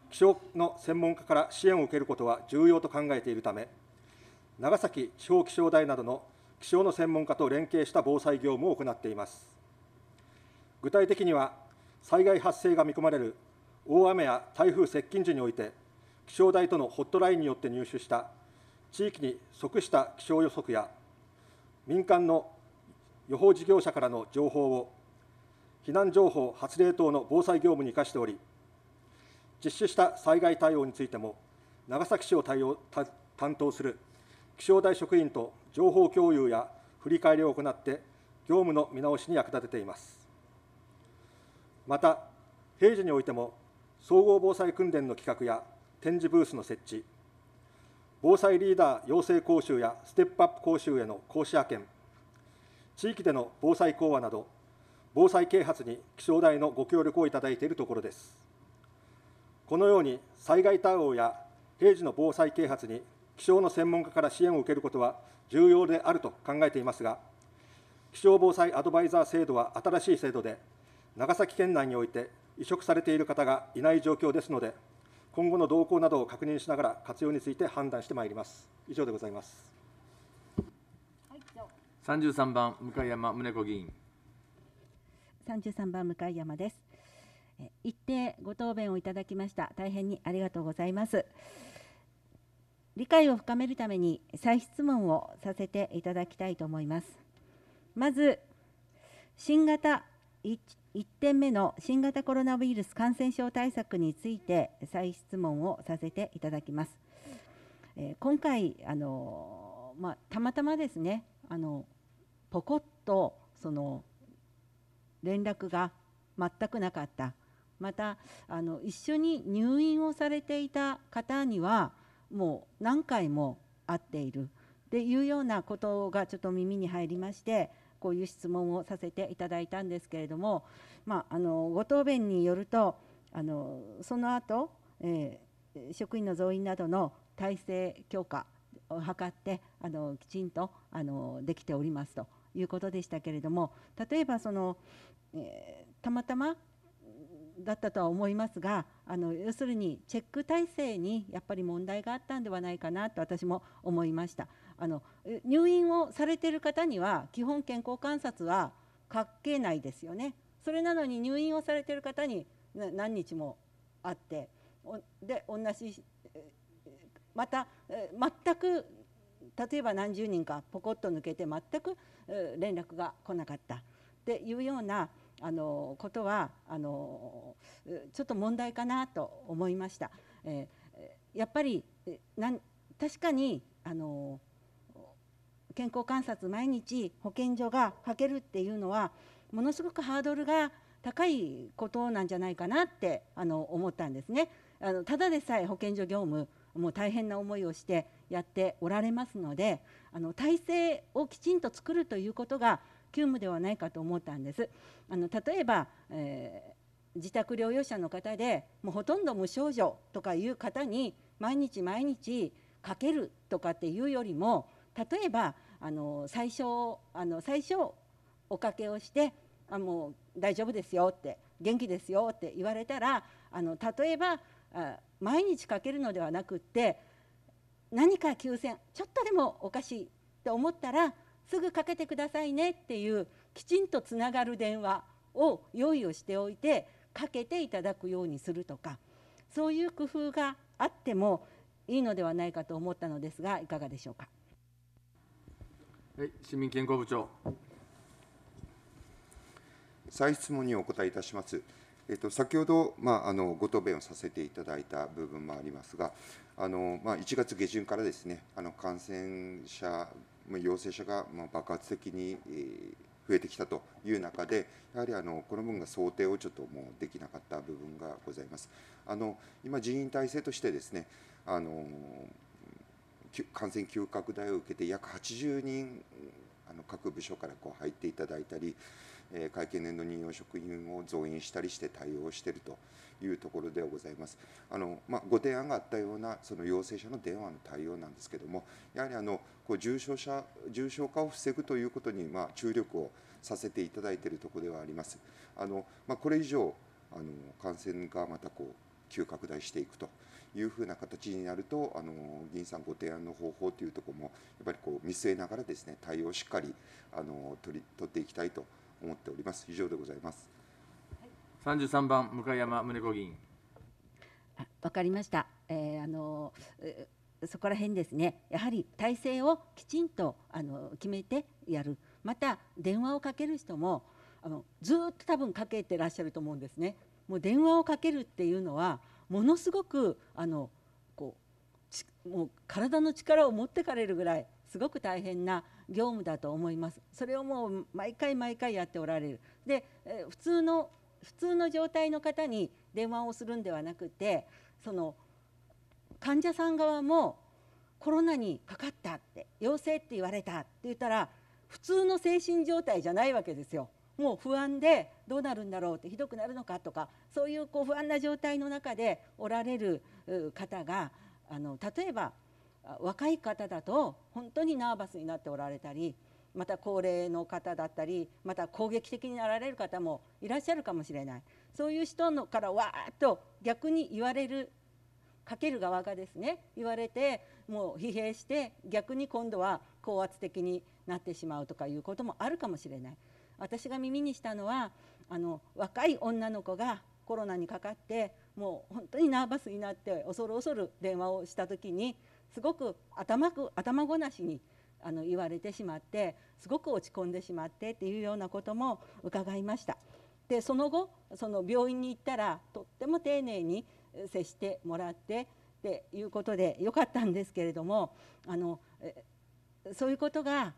Speaker 9: 気象の専門家から支援を受けることは重要と考えているため長崎地方気象台などの気象の専門家と連携した防災業務を行っています具体的には、災害発生が見込まれる大雨や台風接近時において、気象台とのホットラインによって入手した地域に即した気象予測や、民間の予報事業者からの情報を、避難情報発令等の防災業務に生かしており、実施した災害対応についても、長崎市を対応担当する気象台職員と情報共有や振り返りを行って、業務の見直しに役立てています。また、平時においても、総合防災訓練の企画や展示ブースの設置、防災リーダー養成講習やステップアップ講習への講師派遣、地域での防災講話など、防災啓発に気象台のご協力をいただいているところです。このように災害対応や平時の防災啓発に気象の専門家から支援を受けることは重要であると考えていますが、気象防災アドバイザー制度は新しい制度で、長崎県内において移植されている方がいない状況ですので、今後の動向などを確認しながら活用について判断してまいります。以上でございます。
Speaker 1: 三十三番向山宗子議員。
Speaker 2: 三十三番向山です。一定ご答弁をいただきました。大変にありがとうございます。理解を深めるために再質問をさせていただきたいと思います。まず、新型 1, 1点目の新型コロナウイルス感染症対策について再質問をさせていただきます。えー、今回あの、まあ、たまたまですねあのポコッとその連絡が全くなかったまたあの一緒に入院をされていた方にはもう何回も会っているっていうようなことがちょっと耳に入りましてこういう質問をさせていただいたんですけれども、まあ、あのご答弁によるとあのその後、えー、職員の増員などの体制強化を図ってあのきちんとあのできておりますということでしたけれども例えばその、えー、たまたまだったとは思いますがあの要するにチェック体制にやっぱり問題があったんではないかなと私も思いました。あの入院をされている方には基本健康観察は関係ないですよねそれなのに入院をされてる方に何日もあってで同じまた全く例えば何十人かポコッと抜けて全く連絡が来なかったっていうようなあのことはあのちょっと問題かなと思いました。えやっぱりな確かにあの健康観察毎日保健所がかけるっていうのはものすごくハードルが高いことなんじゃないかなってあの思ったんですね。あのただでさえ保健所業務もう大変な思いをしてやっておられますのであの体制をきちんと作るということが急務ではないかと思ったんです。あの例えば、えー、自宅療養者の方でもうほとんど無症状とかいう方に毎日毎日かけるとかっていうよりも例えばあの最初あの最初おかけをしてあもう大丈夫ですよって元気ですよって言われたらあの例えばあ毎日かけるのではなくって何か急戦ちょっとでもおかしいって思ったらすぐかけてくださいねっていうきちんとつながる電話を用意をしておいてかけていただくようにするとかそういう工夫があってもいいのではないかと思ったのですがいかがでしょうか。
Speaker 1: はい、市民健康部
Speaker 4: 長。再質問にお答えいたします。えっと、先ほど、まあ、あのご答弁をさせていただいた部分もありますが、あのまあ、1月下旬からですね、あの感染者、陽性者が、ま爆発的に、増えてきたという中で、やはりあのこの分が想定をちょっともうできなかった部分がございます。あの今、人員体制としてですねあの感染急拡大を受けて、約80人、あの各部署からこう入っていただいたり、えー、会計年度任用職員を増員したりして対応しているというところでございます。あのまあ、ご提案があったようなその陽性者の電話の対応なんですけれども、やはりあのこう重症者重症化を防ぐということに、まあ、注力をさせていただいているところではあります。あのまあ、これ以上あの感染がまたこう急拡大していくというふうな形になるとあの議員さんご提案の方法というところもやっぱりこう見据えながらですね対応をしっかりあの取り取っていきたいと思っております以上でございます。
Speaker 1: 33番向山宗子議員。
Speaker 2: わかりました。えー、あのそこら辺ですね。やはり体制をきちんとあの決めてやる。また電話をかける人もあのずっと多分かけてらっしゃると思うんですね。もう電話をかけるっていうのはものすごくあのこうもう体の力を持ってかれるぐらいすごく大変な業務だと思います。それをもう毎回毎回やっておられる。で、普通の普通の状態の方に電話をするんではなくて、その患者さん側もコロナにかかったって陽性って言われたって言ったら普通の精神状態じゃないわけですよ。もう不安でどうなるんだろうってひどくなるのかとかそういうこう不安な状態の中でおられる方があの例えば若い方だと本当にナーバスになっておられたりまた高齢の方だったりまた攻撃的になられる方もいらっしゃるかもしれないそういう人のからわーっと逆に言われるかける側がですね言われてもう疲弊して逆に今度は高圧的になってしまうとかいうこともあるかもしれない。私が耳にしたのはあの若い女の子がコロナにかかってもう本当にナーバスになって恐る恐る電話をした時にすごく頭く頭ごなしにあの言われてしまってすごく落ち込んでしまってっていうようなことも伺いました。でその後その病院に行ったらとっても丁寧に接してもらってっていうことでよかったんですけれどもあのそういうことが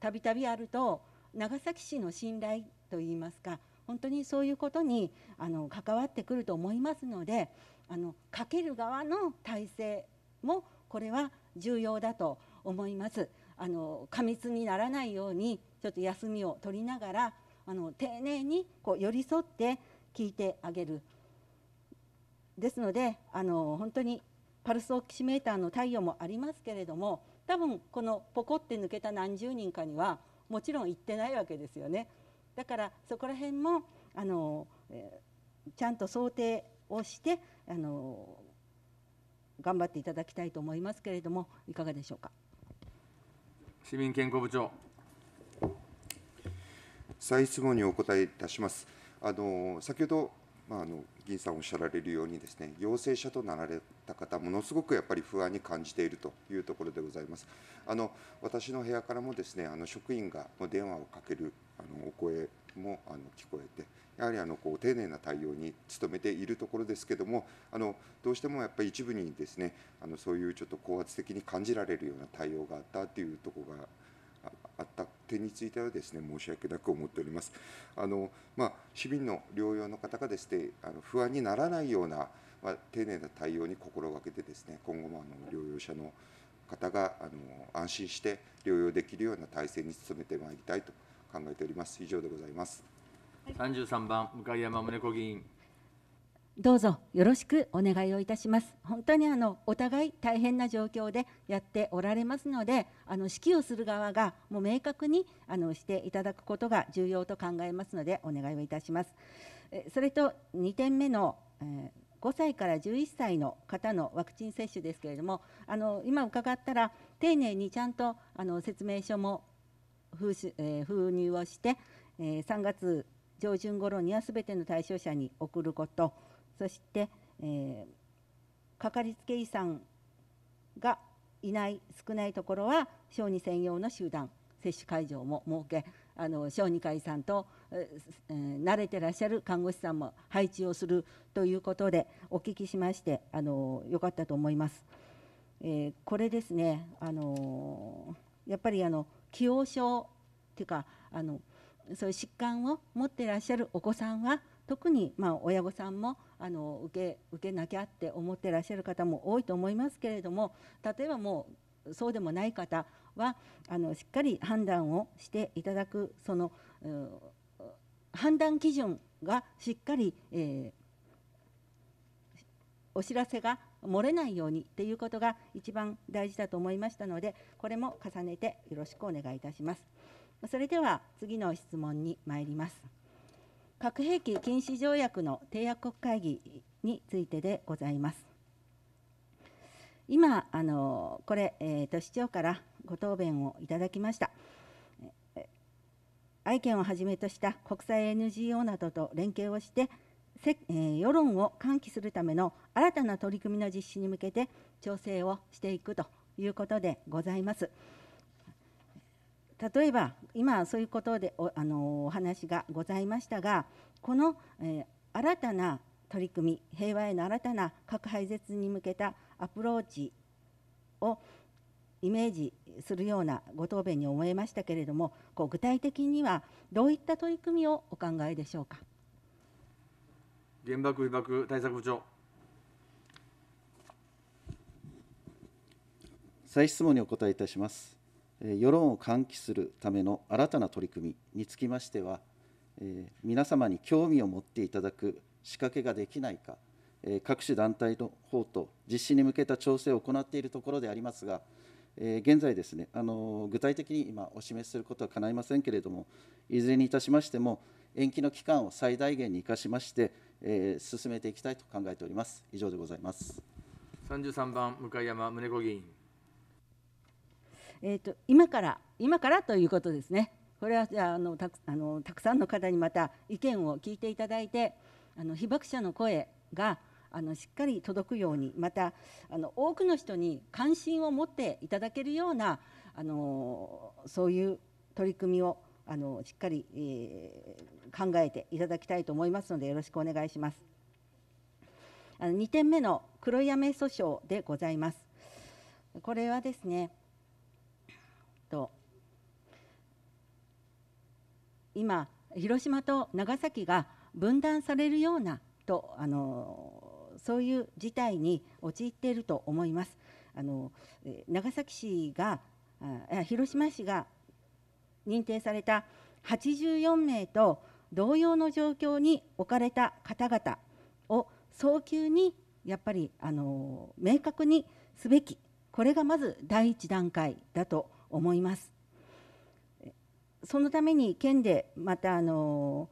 Speaker 2: たびたびあると長崎市の信頼といいますか本当にそういうことにあの関わってくると思いますのであのかける側の体制もこれは重要だと思います。あの過密にならないようにちょっと休みを取りながらあの丁寧にこう寄り添って聞いてあげるですのであの本当にパルスオキシメーターの太陽もありますけれども多分このポコって抜けた何十人かにはもちろん言ってないわけですよね。だからそこら辺もあの、えー、ちゃんと想定をしてあの頑張っていただきたいと思いますけれどもいかがでしょうか
Speaker 1: 市民健康部長
Speaker 4: 再質問にお答えいたしますあの先ほど、まあ、あの議員さんおっしゃられるようにですね陽性者となられた方ものすごくやっぱり不安に感じているというところでございますあの私の部屋からもですねあの職員がの電話をかけるあのお声もあの聞こえてやはりあのこう丁寧な対応に努めているところですけどもあのどうしてもやっぱり一部にですねあのそういうちょっと高圧的に感じられるような対応があったっていうところがあった点についてはですね申し訳なく思っております。あのまあ、市民の療養の方がですねあの不安にならないような、まあ、丁寧な対応に心がけてですね今後もあの療養者の方があの安心して療養できるような体制に努めてまいりたいと考えております。以上でございます。
Speaker 1: 33番向山宗子議員
Speaker 2: どうぞよろしくお願いをいたします本当にあのお互い大変な状況でやっておられますのであの指揮をする側がもう明確にあのしていただくことが重要と考えますのでお願いをいたしますそれと2点目の、えー5歳から11歳の方のワクチン接種ですけれどもあの今伺ったら丁寧にちゃんとあの説明書も封,、えー、封入をして、えー、3月上旬頃には全ての対象者に送ることそして、えー、かかりつけ医さんがいない少ないところは小児専用の集団接種会場も設けあの小児科医さんと、えー、慣れてらっしゃる看護師さんも配置をするということでお聞きしましてあのよかったと思います。えー、これですねあのやっぱりあの既往症っていうかあのそういう疾患を持ってらっしゃるお子さんは特にま親御さんもあの受け受けなきゃって思ってらっしゃる方も多いと思いますけれども例えばもうそうでもない方はあのしっかり判断をしていただくその判断基準がしっかり、えー、お知らせが漏れないようにっていうことが一番大事だと思いましたのでこれも重ねてよろしくお願いいたします。それでは次の質問に参ります。核兵器禁止条約の締約国会議についてでございます。今あのこれ、えーと、市長からご答弁をいただきました。愛犬をはじめとした国際 NGO などと連携をして世論を喚起するための新たな取り組みの実施に向けて調整をしていくということでございます。例えば今そういうことでおあのお話がございましたがこの、えー、新たな取り組み平和への新たな核廃絶に向けたアプローチをイメージするようなご答弁に思えましたけれどもこう具体的にはどういった取り組みをお考えでしょうか
Speaker 1: 原爆被爆対策部長
Speaker 5: 再質問にお答えいたします世論を喚起するための新たな取り組みにつきましては、皆様に興味を持っていただく仕掛けができないか、各種団体の方と実施に向けた調整を行っているところでありますが、現在ですね、あの具体的に今、お示しすることはかないませんけれども、いずれにいたしましても、延期の期間を最大限に生かしまして、えー、進めていきたいと考えております。以上でございます。
Speaker 1: 33番向山宗子議員
Speaker 2: えーと、今から今からということですねこれはじゃあのたくあのたくさんの方にまた意見を聞いていただいてあの被爆者の声があのしっかり届くようにまたあの多くの人に関心を持っていただけるようなあのそういう取り組みをあのしっかり、えー、考えていただきたいと思いますのでよろしくお願いします。あの2点目の黒い雨訴訟でございます。これはですねと今広島と長崎が分断されるようなとあのそういう事態に陥っていると思います。あの長崎市が広島市が認定された84名と同様の状況に置かれた方々を早急にやっぱりあの明確にすべきこれがまず第一段階だと思います。そのために県でまたあの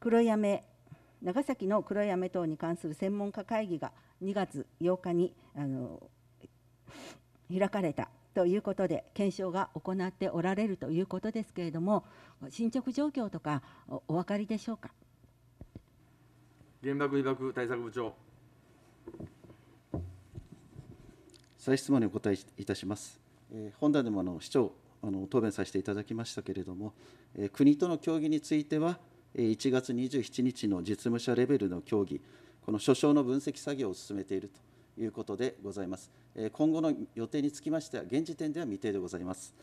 Speaker 2: 黒い雨長崎の黒い雨等に関する専門家会議が2月8日にあの開かれたということで検証が行っておられるということですけれども進捗状況とかお分かりでしょうか
Speaker 1: 原爆被爆対策部長
Speaker 5: 再質問にお答えいたします。えー、本田でもあの市長あの答弁させていただきましたけれども、えー、国との協議については、えー、1月27日の実務者レベルの協議、この所掌の分析作業を進めているということでございます。えー、今後の予定につきましては、現時点では未定でございます。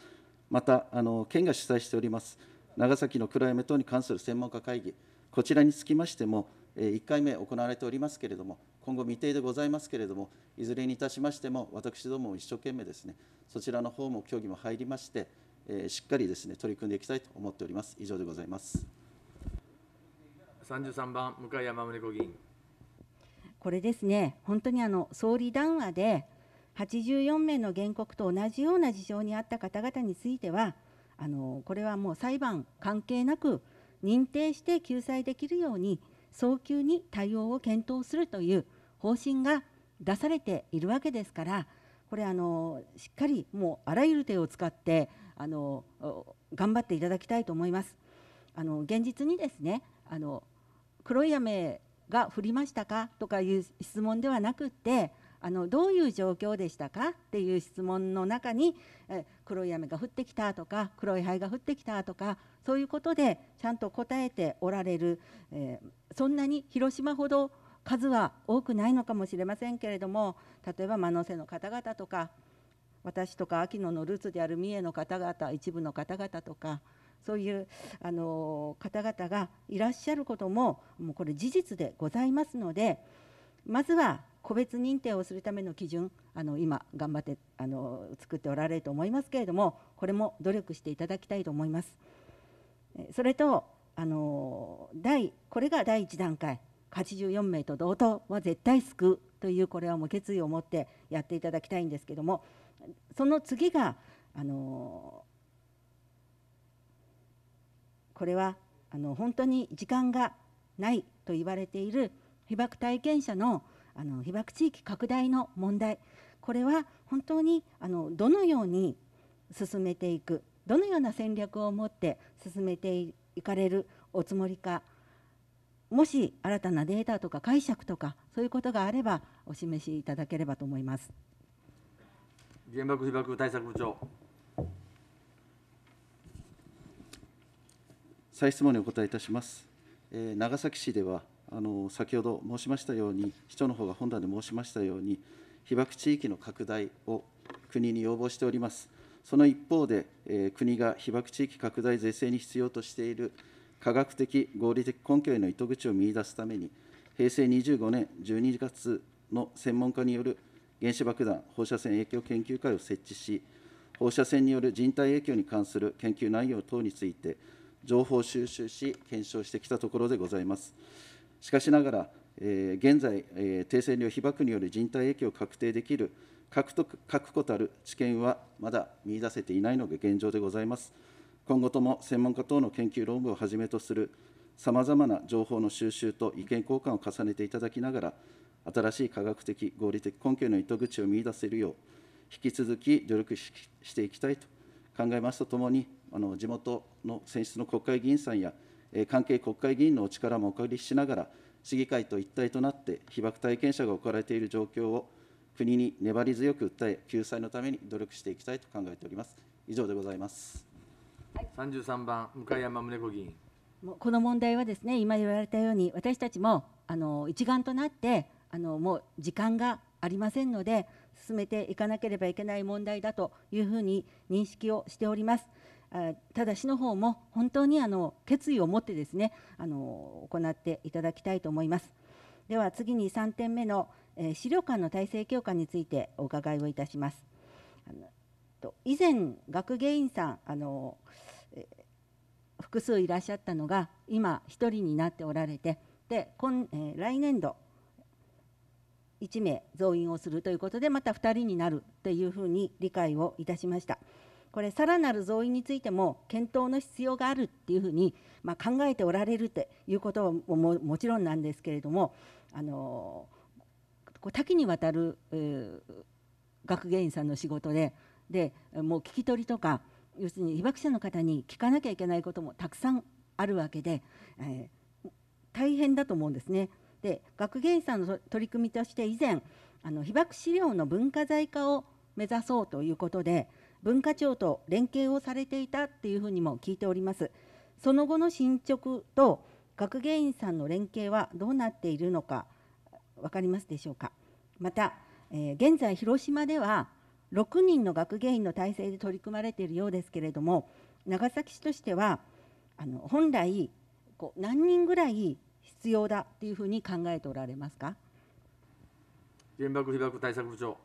Speaker 5: また、あの県が主催しております、長崎の暗闇等に関する専門家会議、こちらにつきましても、1回目行われておりますけれども、今後未定でございますけれども、いずれにいたしましても、私どもも一生懸命ですね、そちらの方も協議も入りまして、えー、しっかりですね取り組んでいきたいと思っております。以上でございます。
Speaker 1: 33番向山宗子議員。
Speaker 2: これですね、本当にあの総理談話で84名の原告と同じような事情にあった方々については、あのこれはもう裁判関係なく認定して救済できるように早急に対応を検討するという方針が出されているわけですからこれあのしっかりもうあらゆる手を使ってあの頑張っていただきたいと思います。あの現実にですねあの黒い雨が降りましたかとかいう質問ではなくってあのどういう状況でしたかっていう質問の中にえ黒い雨が降ってきたとか黒い灰が降ってきたとかそういうことでちゃんと答えておられる、えー、そんなに広島ほど数は多くないのかもしれませんけれども例えば万能瀬の方々とか私とか秋野のルーツである三重の方々一部の方々とかそういうあの方々がいらっしゃることももうこれ事実でございますのでまずは個別認定をするための基準あの今頑張ってあの作っておられると思いますけれどもこれも努力していただきたいと思います。それとあの第これが第1段階84名と同等は絶対救うというこれはもう決意を持ってやっていただきたいんですけどもその次があのこれはあの本当に時間がないと言われている被爆体験者のあの被爆地域拡大の問題これは本当にあのどのように進めていくどのような戦略を持って進めていかれるおつもりかもし新たなデータとか解釈とかそういうことがあればお示しいただければと思います
Speaker 1: 原爆被爆対策部長
Speaker 5: 再質問にお答えいたします、えー、長崎市ではあの先ほど申しましたように市長の方が本段で申しましたように被爆地域の拡大を国に要望しておりますその一方で、えー、国が被爆地域拡大是正に必要としている科学的、合理的根拠への糸口を見いだすために、平成25年12月の専門家による原子爆弾放射線影響研究会を設置し、放射線による人体影響に関する研究内容等について、情報収集し、検証してきたところでございます。しかしながら、えー、現在、えー、線量被爆による人体影響を確定できる確確固たる知見はまだ見出せていないのが現状でございます。今後とも専門家等の研究論文をはじめとするさまざまな情報の収集と意見交換を重ねていただきながら、新しい科学的、合理的根拠の糸口を見いだせるよう、引き続き努力していきたいと考えますとともに、あの地元の選出の国会議員さんや、え関係国会議員のお力もお借りしながら、市議会と一体となって被爆体験者が置かれている状況を国に粘り強く訴え、救済のために努力していきたいと考えております。以上でございます。
Speaker 1: 33番向山宗子議員
Speaker 2: もうこの問題はですね今言われたように私たちもあの一丸となってあのもう時間がありませんので進めていかなければいけない問題だというふうに認識をしております。ただ市の方も本当にあの決意を持ってですねあの行っていただきたいと思います。では次に3点目の、え資料館の体制強化についてお伺いをいたします。あの以前学芸員さんあの複数いらっしゃったのが今1人になっておられてで今、えー、来年度1名増員をするということでまた2人になるというふうに理解をいたしました。これさらなる増員についても検討の必要があるっていうふうに、まあ、考えておられるということもももちろんなんですけれどもあのこう多岐にわたる、えー、学芸員さんの仕事ででもう聞き取りとか要するに被爆者の方に聞かなきゃいけないこともたくさんあるわけで、えー、大変だと思うんですね。で学芸員さんの取り組みとして以前あの被爆資料の文化財化を目指そうということで文化庁と連携をされていたっていうふうにも聞いております。その後の進捗と学芸員さんの連携はどうなっているのか分かりますでしょうか。また、えー、現在広島では6人の学芸員の体制で取り組まれているようですけれども長崎市としてはあの本来こう何人ぐらい必要だというふうに考えておられますか
Speaker 1: 原爆被爆対策部長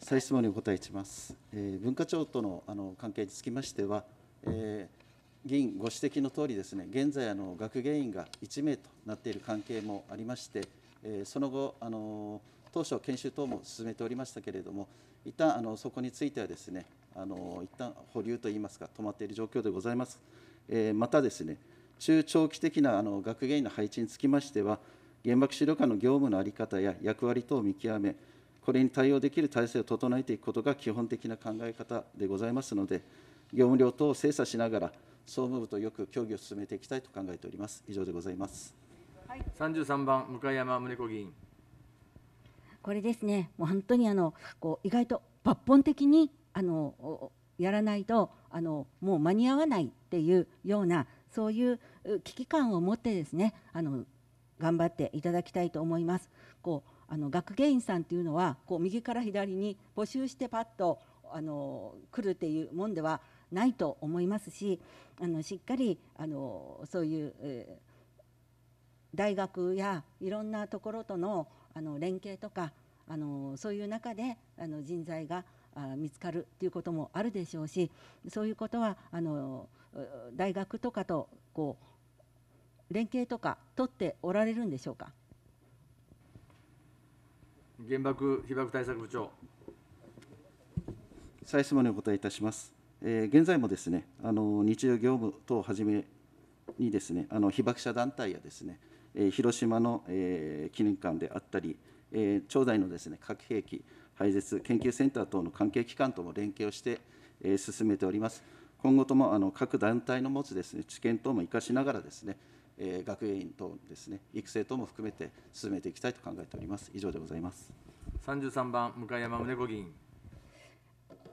Speaker 5: 再質問にお答えします、えー、文化庁とのあの関係につきましては、えー、議員ご指摘の通りですね現在あの学芸員が1名となっている関係もありまして、えー、その後あのー当初、研修等も進めておりましたけれども、一旦あのそこについてはですね、あの一旦保留といいますか、止まっている状況でございます。えー、またですね、中長期的なあの学芸員の配置につきましては、原爆資料館の業務の在り方や役割等を見極め、これに対応できる体制を整えていくことが基本的な考え方でございますので、業務量等を精査しながら、総務部とよく協議を進めていきたいと考えております。以上でございます。
Speaker 1: はい、33番、向山宗子議員。
Speaker 2: これですねもう本当にあのこう意外と抜本的にあのやらないとあのもう間に合わないっていうようなそういう危機感を持ってですねあの頑張っていただきたいと思います。こうあの学芸員さんっていうのはこう右から左に募集してパッとあの来るっていうもんではないと思いますしあのしっかりあのそういう、大学やいろんなところとのあの連携とかあのそういう中であの人材が見つかるということもあるでしょうしそういうことはあの大学とかとこう連携とか取っておられるんでしょうか
Speaker 5: 原爆被爆対策部長再質問にお答えいたします。えー、現在もですねあの日常業務等をはじめにですねあの被爆者団体やですね広島の記念館であったり、庁内のですね核兵器廃絶研究センター等の関係機関とも連携をして、進めております。今後ともあの各団体の持つですね知見等も生かしながらですね、え学芸員等ですね育成等も含めて進めていきたいと考えております。以上でございます。
Speaker 1: 三十三番向山宗子議員。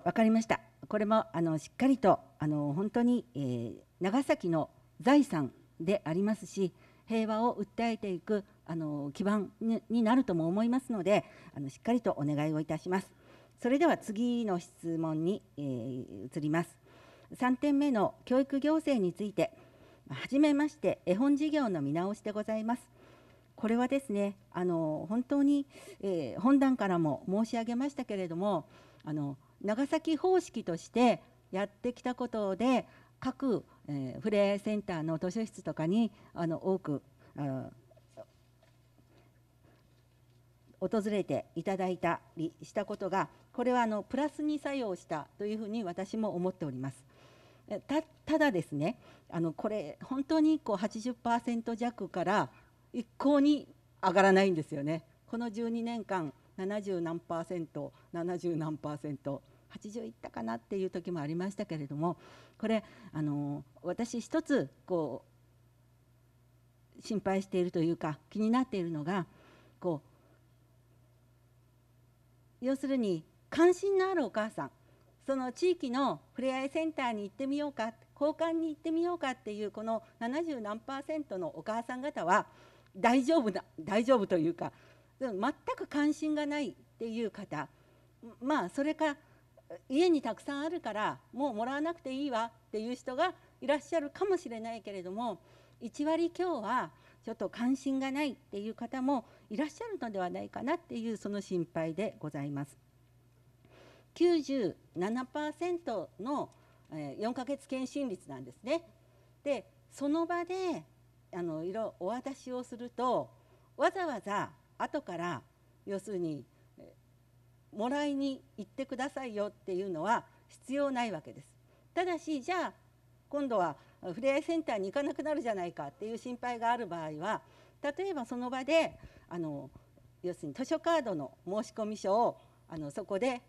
Speaker 2: わかりました。これもあのしっかりとあの本当に、えー、長崎の財産でありますし、平和を訴えていくあの基盤になるとも思いますのであのしっかりとお願いをいたしますそれでは次の質問に、えー、移ります3点目の教育行政についてはめまして絵本事業の見直しでございますこれはですねあの本当に、えー、本段からも申し上げましたけれどもあの長崎方式としてやってきたことで各、えー、フレセンターの図書室とかにあの多く訪れていただいたりしたことがこれはあのプラスに作用したというふうに私も思っております。ただですねあのこれ本当にこう80%弱から一向に上がらないんですよね。この12年間70何パーセント70何パーセント80いったかなっていう時もありましたけれどもこれあの私一つこう心配しているというか気になっているのがこう要するに関心のあるお母さんその地域のふれあいセンターに行ってみようか交換に行ってみようかっていうこの70何パーセントのお母さん方は大丈夫だ大丈夫というか全く関心がないっていう方まあそれか家にたくさんあるからもうもらわなくていいわっていう人がいらっしゃるかもしれないけれども1割強はちょっと関心がないっていう方もいらっしゃるのではないかなっていうその心配でございます。97%の4ヶ月検診率なんですね。でその場であのろお渡しをするとわざわざ後から要するにもらいに行ってくださいよっていうのは必要ないわけです。ただしじゃあ今度はふれあいセンターに行かなくなるじゃないかっていう心配がある場合は例えばその場であの要するに図書カードの申込書をあのそこで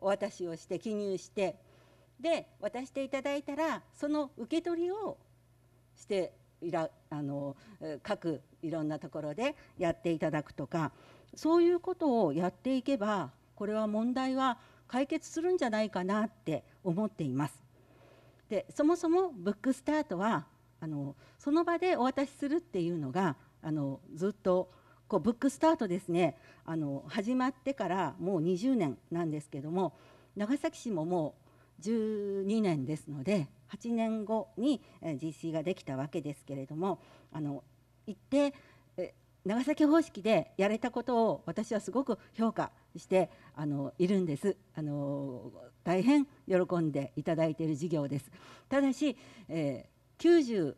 Speaker 2: お渡しをして記入してで渡していただいたらその受け取りをしていらあの各いろんなところでやっていただくとかそういうことをやっていけばこれは問題は解決するんじゃないかなって思っています。でそもそもブックスタートはあのその場でお渡しするっていうのがあのずっとこうブックスタートですねあの始まってからもう20年なんですけども長崎市ももう12年ですので8年後に実施ができたわけですけれどもあの行って長崎方式でやれたことを私はすごく評価してあのいるんですあの大変喜んでいただいている事業ですただし、えー、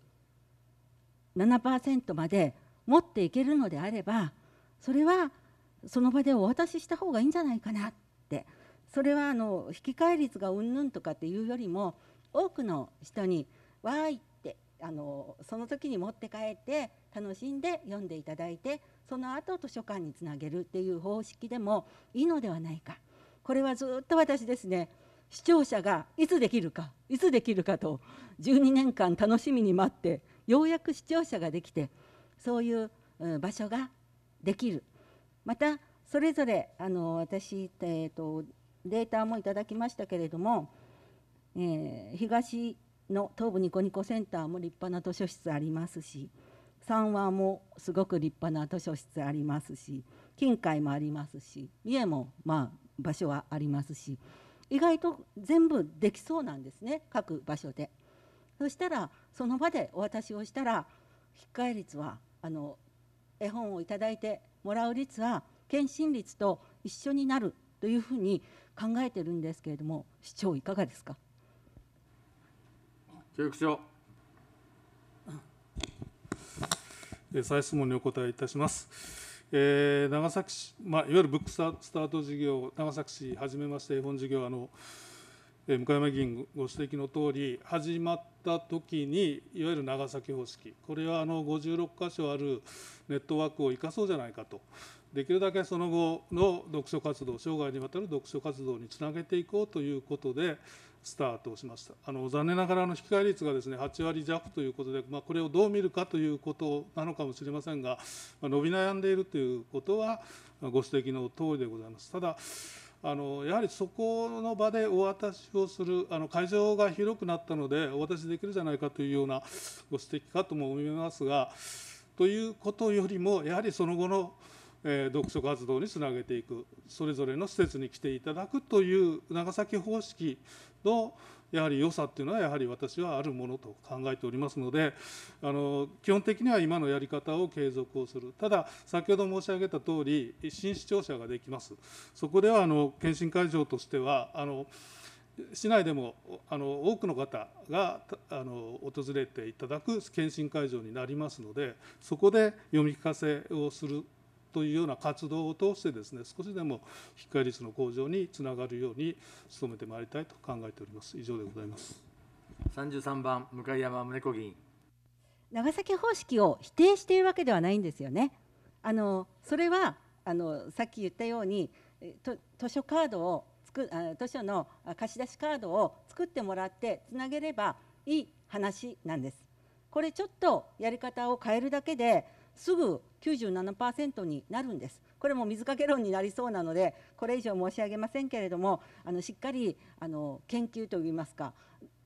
Speaker 2: 97%まで持っていけるのであればそれはその場でお渡しした方がいいんじゃないかなってそれはあの引き換え率がうんぬんとかっていうよりも多くの人に「わーい」あのその時に持って帰って楽しんで読んでいただいてその後図書館につなげるっていう方式でもいいのではないかこれはずっと私ですね視聴者がいつできるかいつできるかと12年間楽しみに待ってようやく視聴者ができてそういう場所ができるまたそれぞれあの私、えーと、データもいただきましたけれども、えー、東の東部ニコニコセンターも立派な図書室ありますし三和もすごく立派な図書室ありますし近海もありますし三重もまあ場所はありますし意外と全部できそうなんですね各場所で。そしたらその場でお渡しをしたら引換率はあの絵本を頂いてもらう率は検診率と一緒になるというふうに考えてるんですけれども市長いかがですか
Speaker 1: 教育長
Speaker 6: 再質問にお答えいたします。えー、長崎市、まあ、いわゆるブックスタート事業、長崎市はじめまして、絵本事業、あの向山議員ご指摘のとおり、始まったときに、いわゆる長崎方式、これはあの56箇所あるネットワークを生かそうじゃないかと、できるだけその後の読書活動、生涯にわたる読書活動につなげていこうということで、スタートしましたあの残念ながらの引き換え率がです、ね、8割弱ということで、まあ、これをどう見るかということなのかもしれませんが、まあ、伸び悩んでいるということはご指摘の通りでございます。ただあのやはりそこの場でお渡しをする、あの会場が広くなったので、お渡しできるじゃないかというようなご指摘かとも思いますが、ということよりも、やはりその後のえ読書活動につなげていくそれぞれの施設に来ていただくという長崎方式のやはり良さっていうのはやはり私はあるものと考えておりますのであの基本的には今のやり方を継続をするただ先ほど申し上げたとおり新視聴者ができますそこではあの検診会場としてはあの市内でもあの多くの方があの訪れていただく検診会場になりますのでそこで読み聞かせをするというような活動を通してですね少しでも非課率の向上につながるように努めてまいりたいと考えております以上でございます33番向山宗子議員
Speaker 2: 長崎方式を否定しているわけではないんですよねあのそれはあのさっき言ったようにと図書カードを作図書の貸し出しカードを作ってもらってつなげればいい話なんですこれちょっとやり方を変えるだけですぐ97%になるんです。これも水かけ論になりそうなのでこれ以上申し上げませんけれどもあのしっかりあの研究といいますか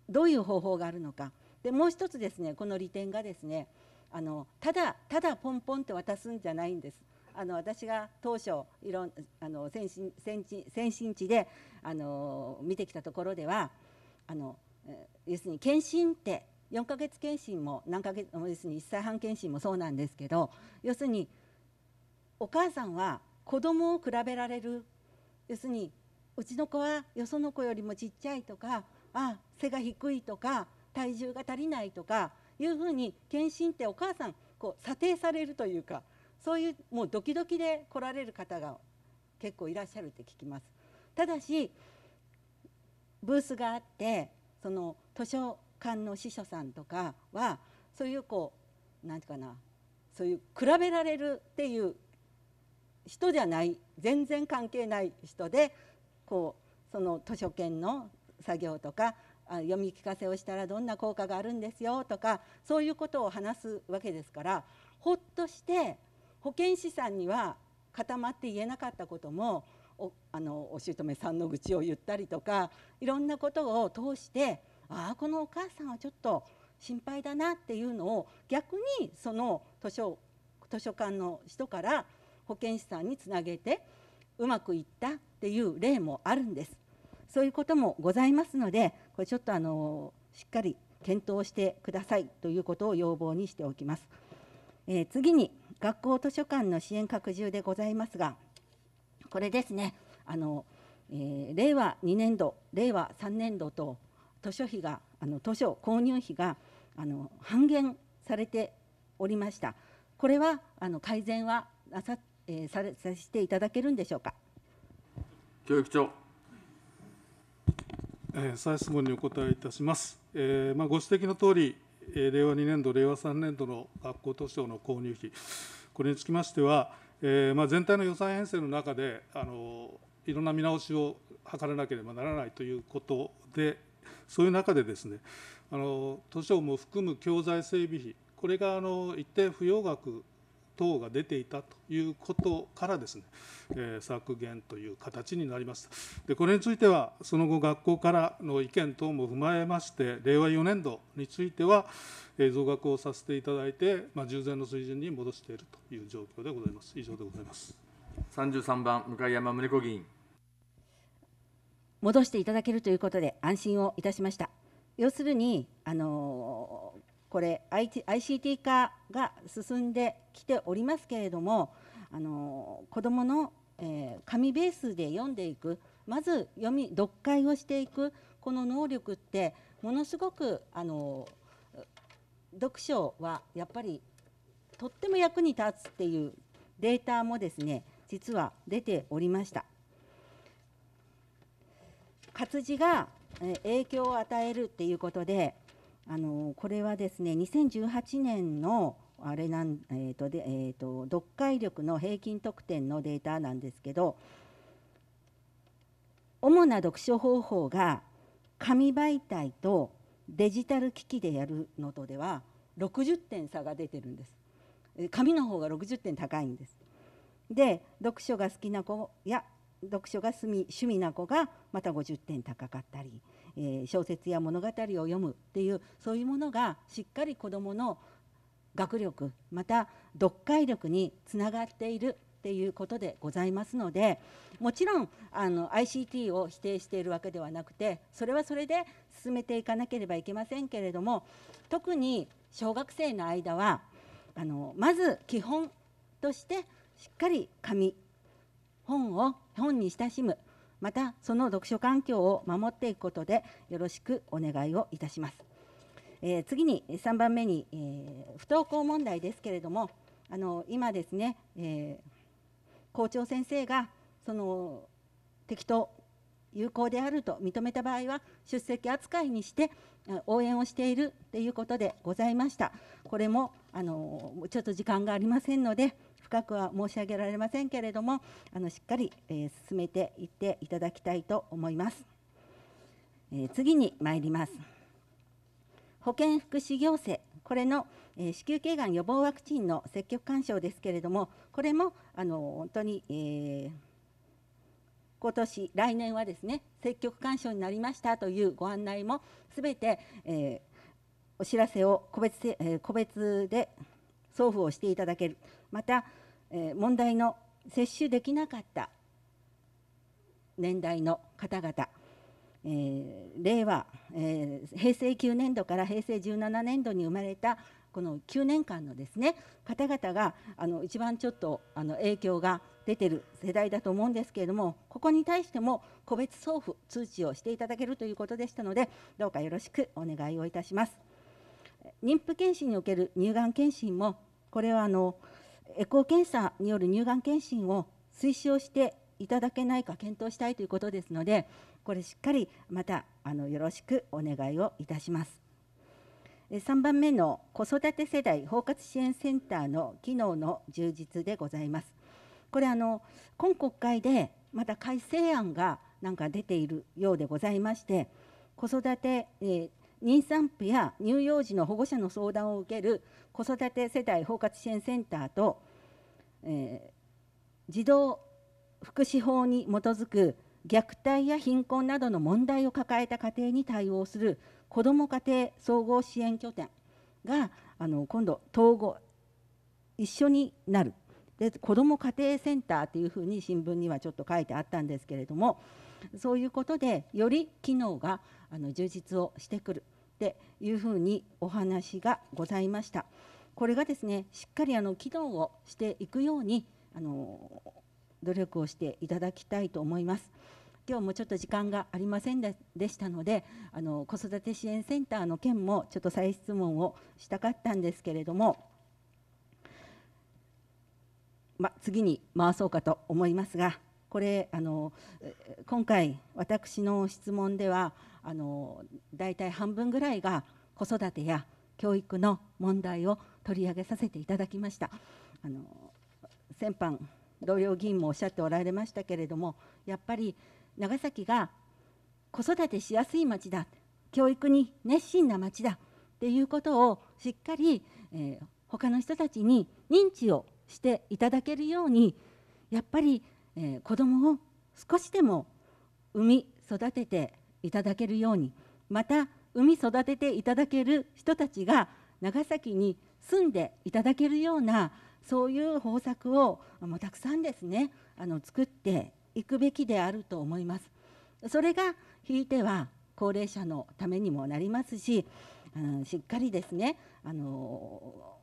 Speaker 2: どういう方法があるのかでもう一つですねこの利点がですねあのただただポンポンって渡すんじゃないんです。あの私が当初いろんあの先進先進先進地であの見てきたところではあの要するに検診って4ヶ月検診も何ヶ月要するに1歳半検診もそうなんですけど要するにお母さんは子供を比べられる要するにうちの子はよその子よりもちっちゃいとかあ背が低いとか体重が足りないとかいうふうに検診ってお母さんこう査定されるというかそういうもうドキドキで来られる方が結構いらっしゃるって聞きます。ただしブースがあってその図書官音司書さんとかはそういうこう何て言うかなそういう比べられるっていう人じゃない全然関係ない人でこうその図書券の作業とか読み聞かせをしたらどんな効果があるんですよとかそういうことを話すわけですからほっとして保健師さんには固まって言えなかったこともあのお姑さんの愚痴を言ったりとかいろんなことを通してああこのお母さんはちょっと心配だなっていうのを逆にその図書図書館の人から保健師さんにつなげてうまくいったっていう例もあるんです。そういうこともございますのでこれちょっとあのしっかり検討してくださいということを要望にしておきます。えー、次に学校図書館の支援拡充でございますがこれですねあの、えー、令和2年度令和3年度と図書費があの図書購入費があの半減されておりました。これはあの改善はなさ、えー、されさせていただけるんでしょうか。
Speaker 6: 教育長。えー、再質問にお答えいたします。えー、まあご指摘の通り、えー、令和2年度、令和3年度の学校図書の購入費、これにつきましては、えー、まあ全体の予算編成の中であのいろんな見直しを図らなければならないということでそういう中でですねあの図書も含む教材整備費これがあの一定不要額等が出ていたということからですね、えー、削減という形になりましたでこれについてはその後学校からの意見等も踏まえまして令和4年度については、えー、増額をさせていただいて、まあ、従前の水準に戻しているという状況でございます以上でございます33番向山宗子議員
Speaker 2: 戻していただけるということで安心をいたしました。要するにあのこれ ICT 化が進んできておりますけれどもあの子どもの、えー、紙ベースで読んでいくまず読み読解をしていくこの能力ってものすごくあの読書はやっぱりとっても役に立つっていうデータもですね実は出ておりました。活字が影響を与えるっていうことであのこれはですね2018年のあれなん、えーとでえーと、と読解力の平均得点のデータなんですけど主な読書方法が紙媒体とデジタル機器でやるのとでは60点差が出てるんです。紙の方が60点高いんです。で読書が好きな子や読書が趣味な子がまた50点高かったり、えー、小説や物語を読むっていうそういうものがしっかり子どもの学力また読解力につながっているっていうことでございますのでもちろんあの ICT を否定しているわけではなくてそれはそれで進めていかなければいけませんけれども特に小学生の間はあのまず基本としてしっかり紙本を本に親しむまたその読書環境を守っていくことでよろしくお願いをいたします、えー、次に3番目に、えー、不登校問題ですけれどもあの今ですね、えー、校長先生がその適当有効であると認めた場合は出席扱いにして応援をしているということでございましたこれもあのちょっと時間がありませんので深くは申し上げられませんけれどもあのしっかり、え進めていっていただきたいと思います、え次に参ります保健福祉行政これの、え子宮頸がん予防ワクチンの積極勧奨ですけれどもこれもあの本当に、えー今年来年はですね積極勧奨になりましたというご案内もすべて、えー、お知らせを個別,、え個別で送付をしていただけるまた、え問題の接種できなかった年代の方々、えー、令和、えー、平成9年度から平成17年度に生まれたこの9年間のですね方々があの一番ちょっとあの影響が出てる世代だと思うんですけれどもここに対しても個別送付通知をしていただけるということでしたのでどうかよろしくお願いをいたします妊婦検診における乳がん検診もこれはあのエコー検査による乳がん検診を推奨していただけないか検討したいということですのでこれしっかりまたあのよろしくお願いをいたします3番目の子育て世代包括支援センターの機能の充実でございますこれあの今国会でまた改正案がなんか出ているようでございまして子育て、え妊産婦や乳幼児の保護者の相談を受ける子育て世代包括支援センターと、えー、児童福祉法に基づく虐待や貧困などの問題を抱えた家庭に対応する子ども家庭総合支援拠点があの今度統合一緒になるで子ども家庭センターというふうに新聞にはちょっと書いてあったんですけれどもそういうことでより機能があの充実をしてくるっていうふうにお話がございました。これがですねしっかりあの機能をしていくようにあの努力をしていただきたいと思います。今日もちょっと時間がありませんでしたのであの子育て支援センターの件もちょっと再質問をしたかったんですけれども、ま、次に回そうかと思いますがこれあの今回私の質問ではあの大体半分ぐらいが子育てや教育の問題を取り上げさせていただきました。あの先般同僚議員もおっしゃっておられましたけれどもやっぱり長崎が子育てしやすい町だ教育に熱心な町だっていうことをしっかり、えー、他の人たちに認知をしていただけるようにやっぱり、えー、子どもを少しでも産み育てていただけるようにまた海育てていただける人たちが長崎に住んでいただけるようなそういう方策をもうたくさんですねあの作っていくべきであると思います。それがひいては高齢者のためにもなりますし、うん、しっかりですねあの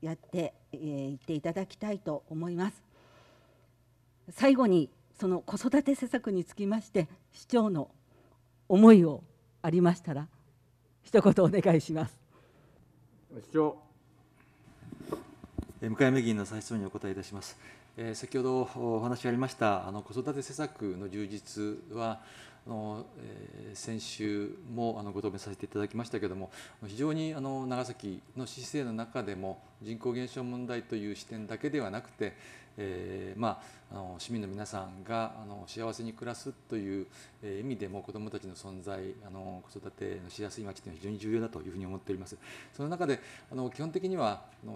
Speaker 2: やってい、えー、っていただきたいと思います。最後にその子育て施策につきまして市長の思いをありましたら一言お願いします
Speaker 1: 市長
Speaker 3: 向山議員の最初にお答えいたします、えー、先ほどお話ありましたあの子育て施策の充実はあの、えー、先週もあのご答弁させていただきましたけれども非常にあの長崎の市政の中でも人口減少問題という視点だけではなくてえー、まあ、あの市民の皆さんがあの幸せに暮らすという、え意味でも子どもたちの存在あの子育てのしやすい街というのは非常に重要だというふうに思っておりますその中であの基本的にはあの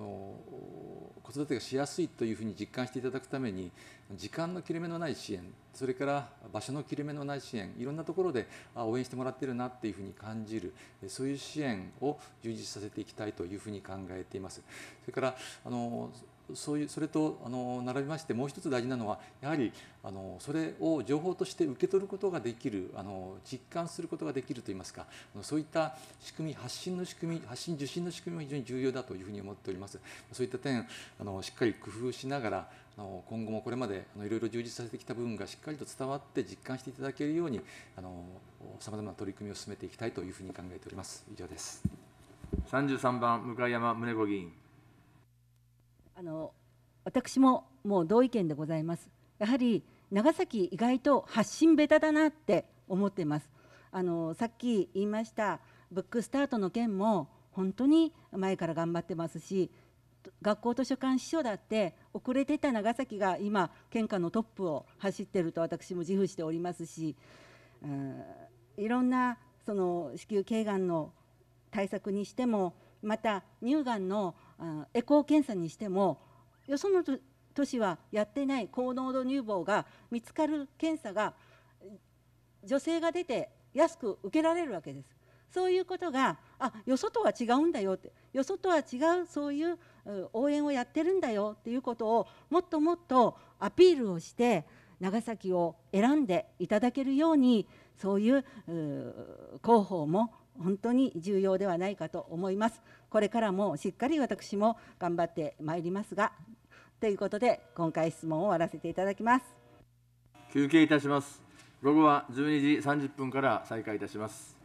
Speaker 3: 子育てがしやすいというふうに実感していただくために時間の切れ目のない支援それから場所の切れ目のない支援いろんなところで応援してもらっているなっていうふうに感じるそういう支援を充実させていきたいというふうに考えていますそれからあのそういうそれとあの並びましてもう一つ大事なのはやはりあのそれを情報として受け取ることができるあの実感することができるといいますかそういった仕組み発信の仕組み発信受信の仕組みも非常に重要だというふうに思っておりますそういった点あのしっかり工夫しながらあの今後もこれまであのいろいろ充実させてきた部分がしっかりと伝わって実感していただけるようにさまざまな取り組みを進めていきたいというふうに考えております以上です
Speaker 1: 33番向山宗子議員
Speaker 2: あの私ももう同意見でございますやはり長崎意外と発信ベタだなって思ってますあのさっき言いましたブックスタートの件も本当に前から頑張ってますし学校図書館司書だって遅れてた長崎が今県下のトップを走ってると私も自負しておりますし、うん、いろんなその子宮頸がんの対策にしてもまた乳がんのあのエコー検査にしてもよその都市はやってない高濃度乳房が見つかる検査が女性が出て安く受けられるわけです。そういうことがあよそとは違うんだよってよそとは違うそういう応援をやってるんだよっていうことをもっともっとアピールをして長崎を選んでいただけるようにそういう広報も本当に重要ではないかと思います。これからもしっかり私も頑張ってまいりますがということで今回質問を終わらせていただきます
Speaker 1: 休憩いたします午後は12時30分から再開いたします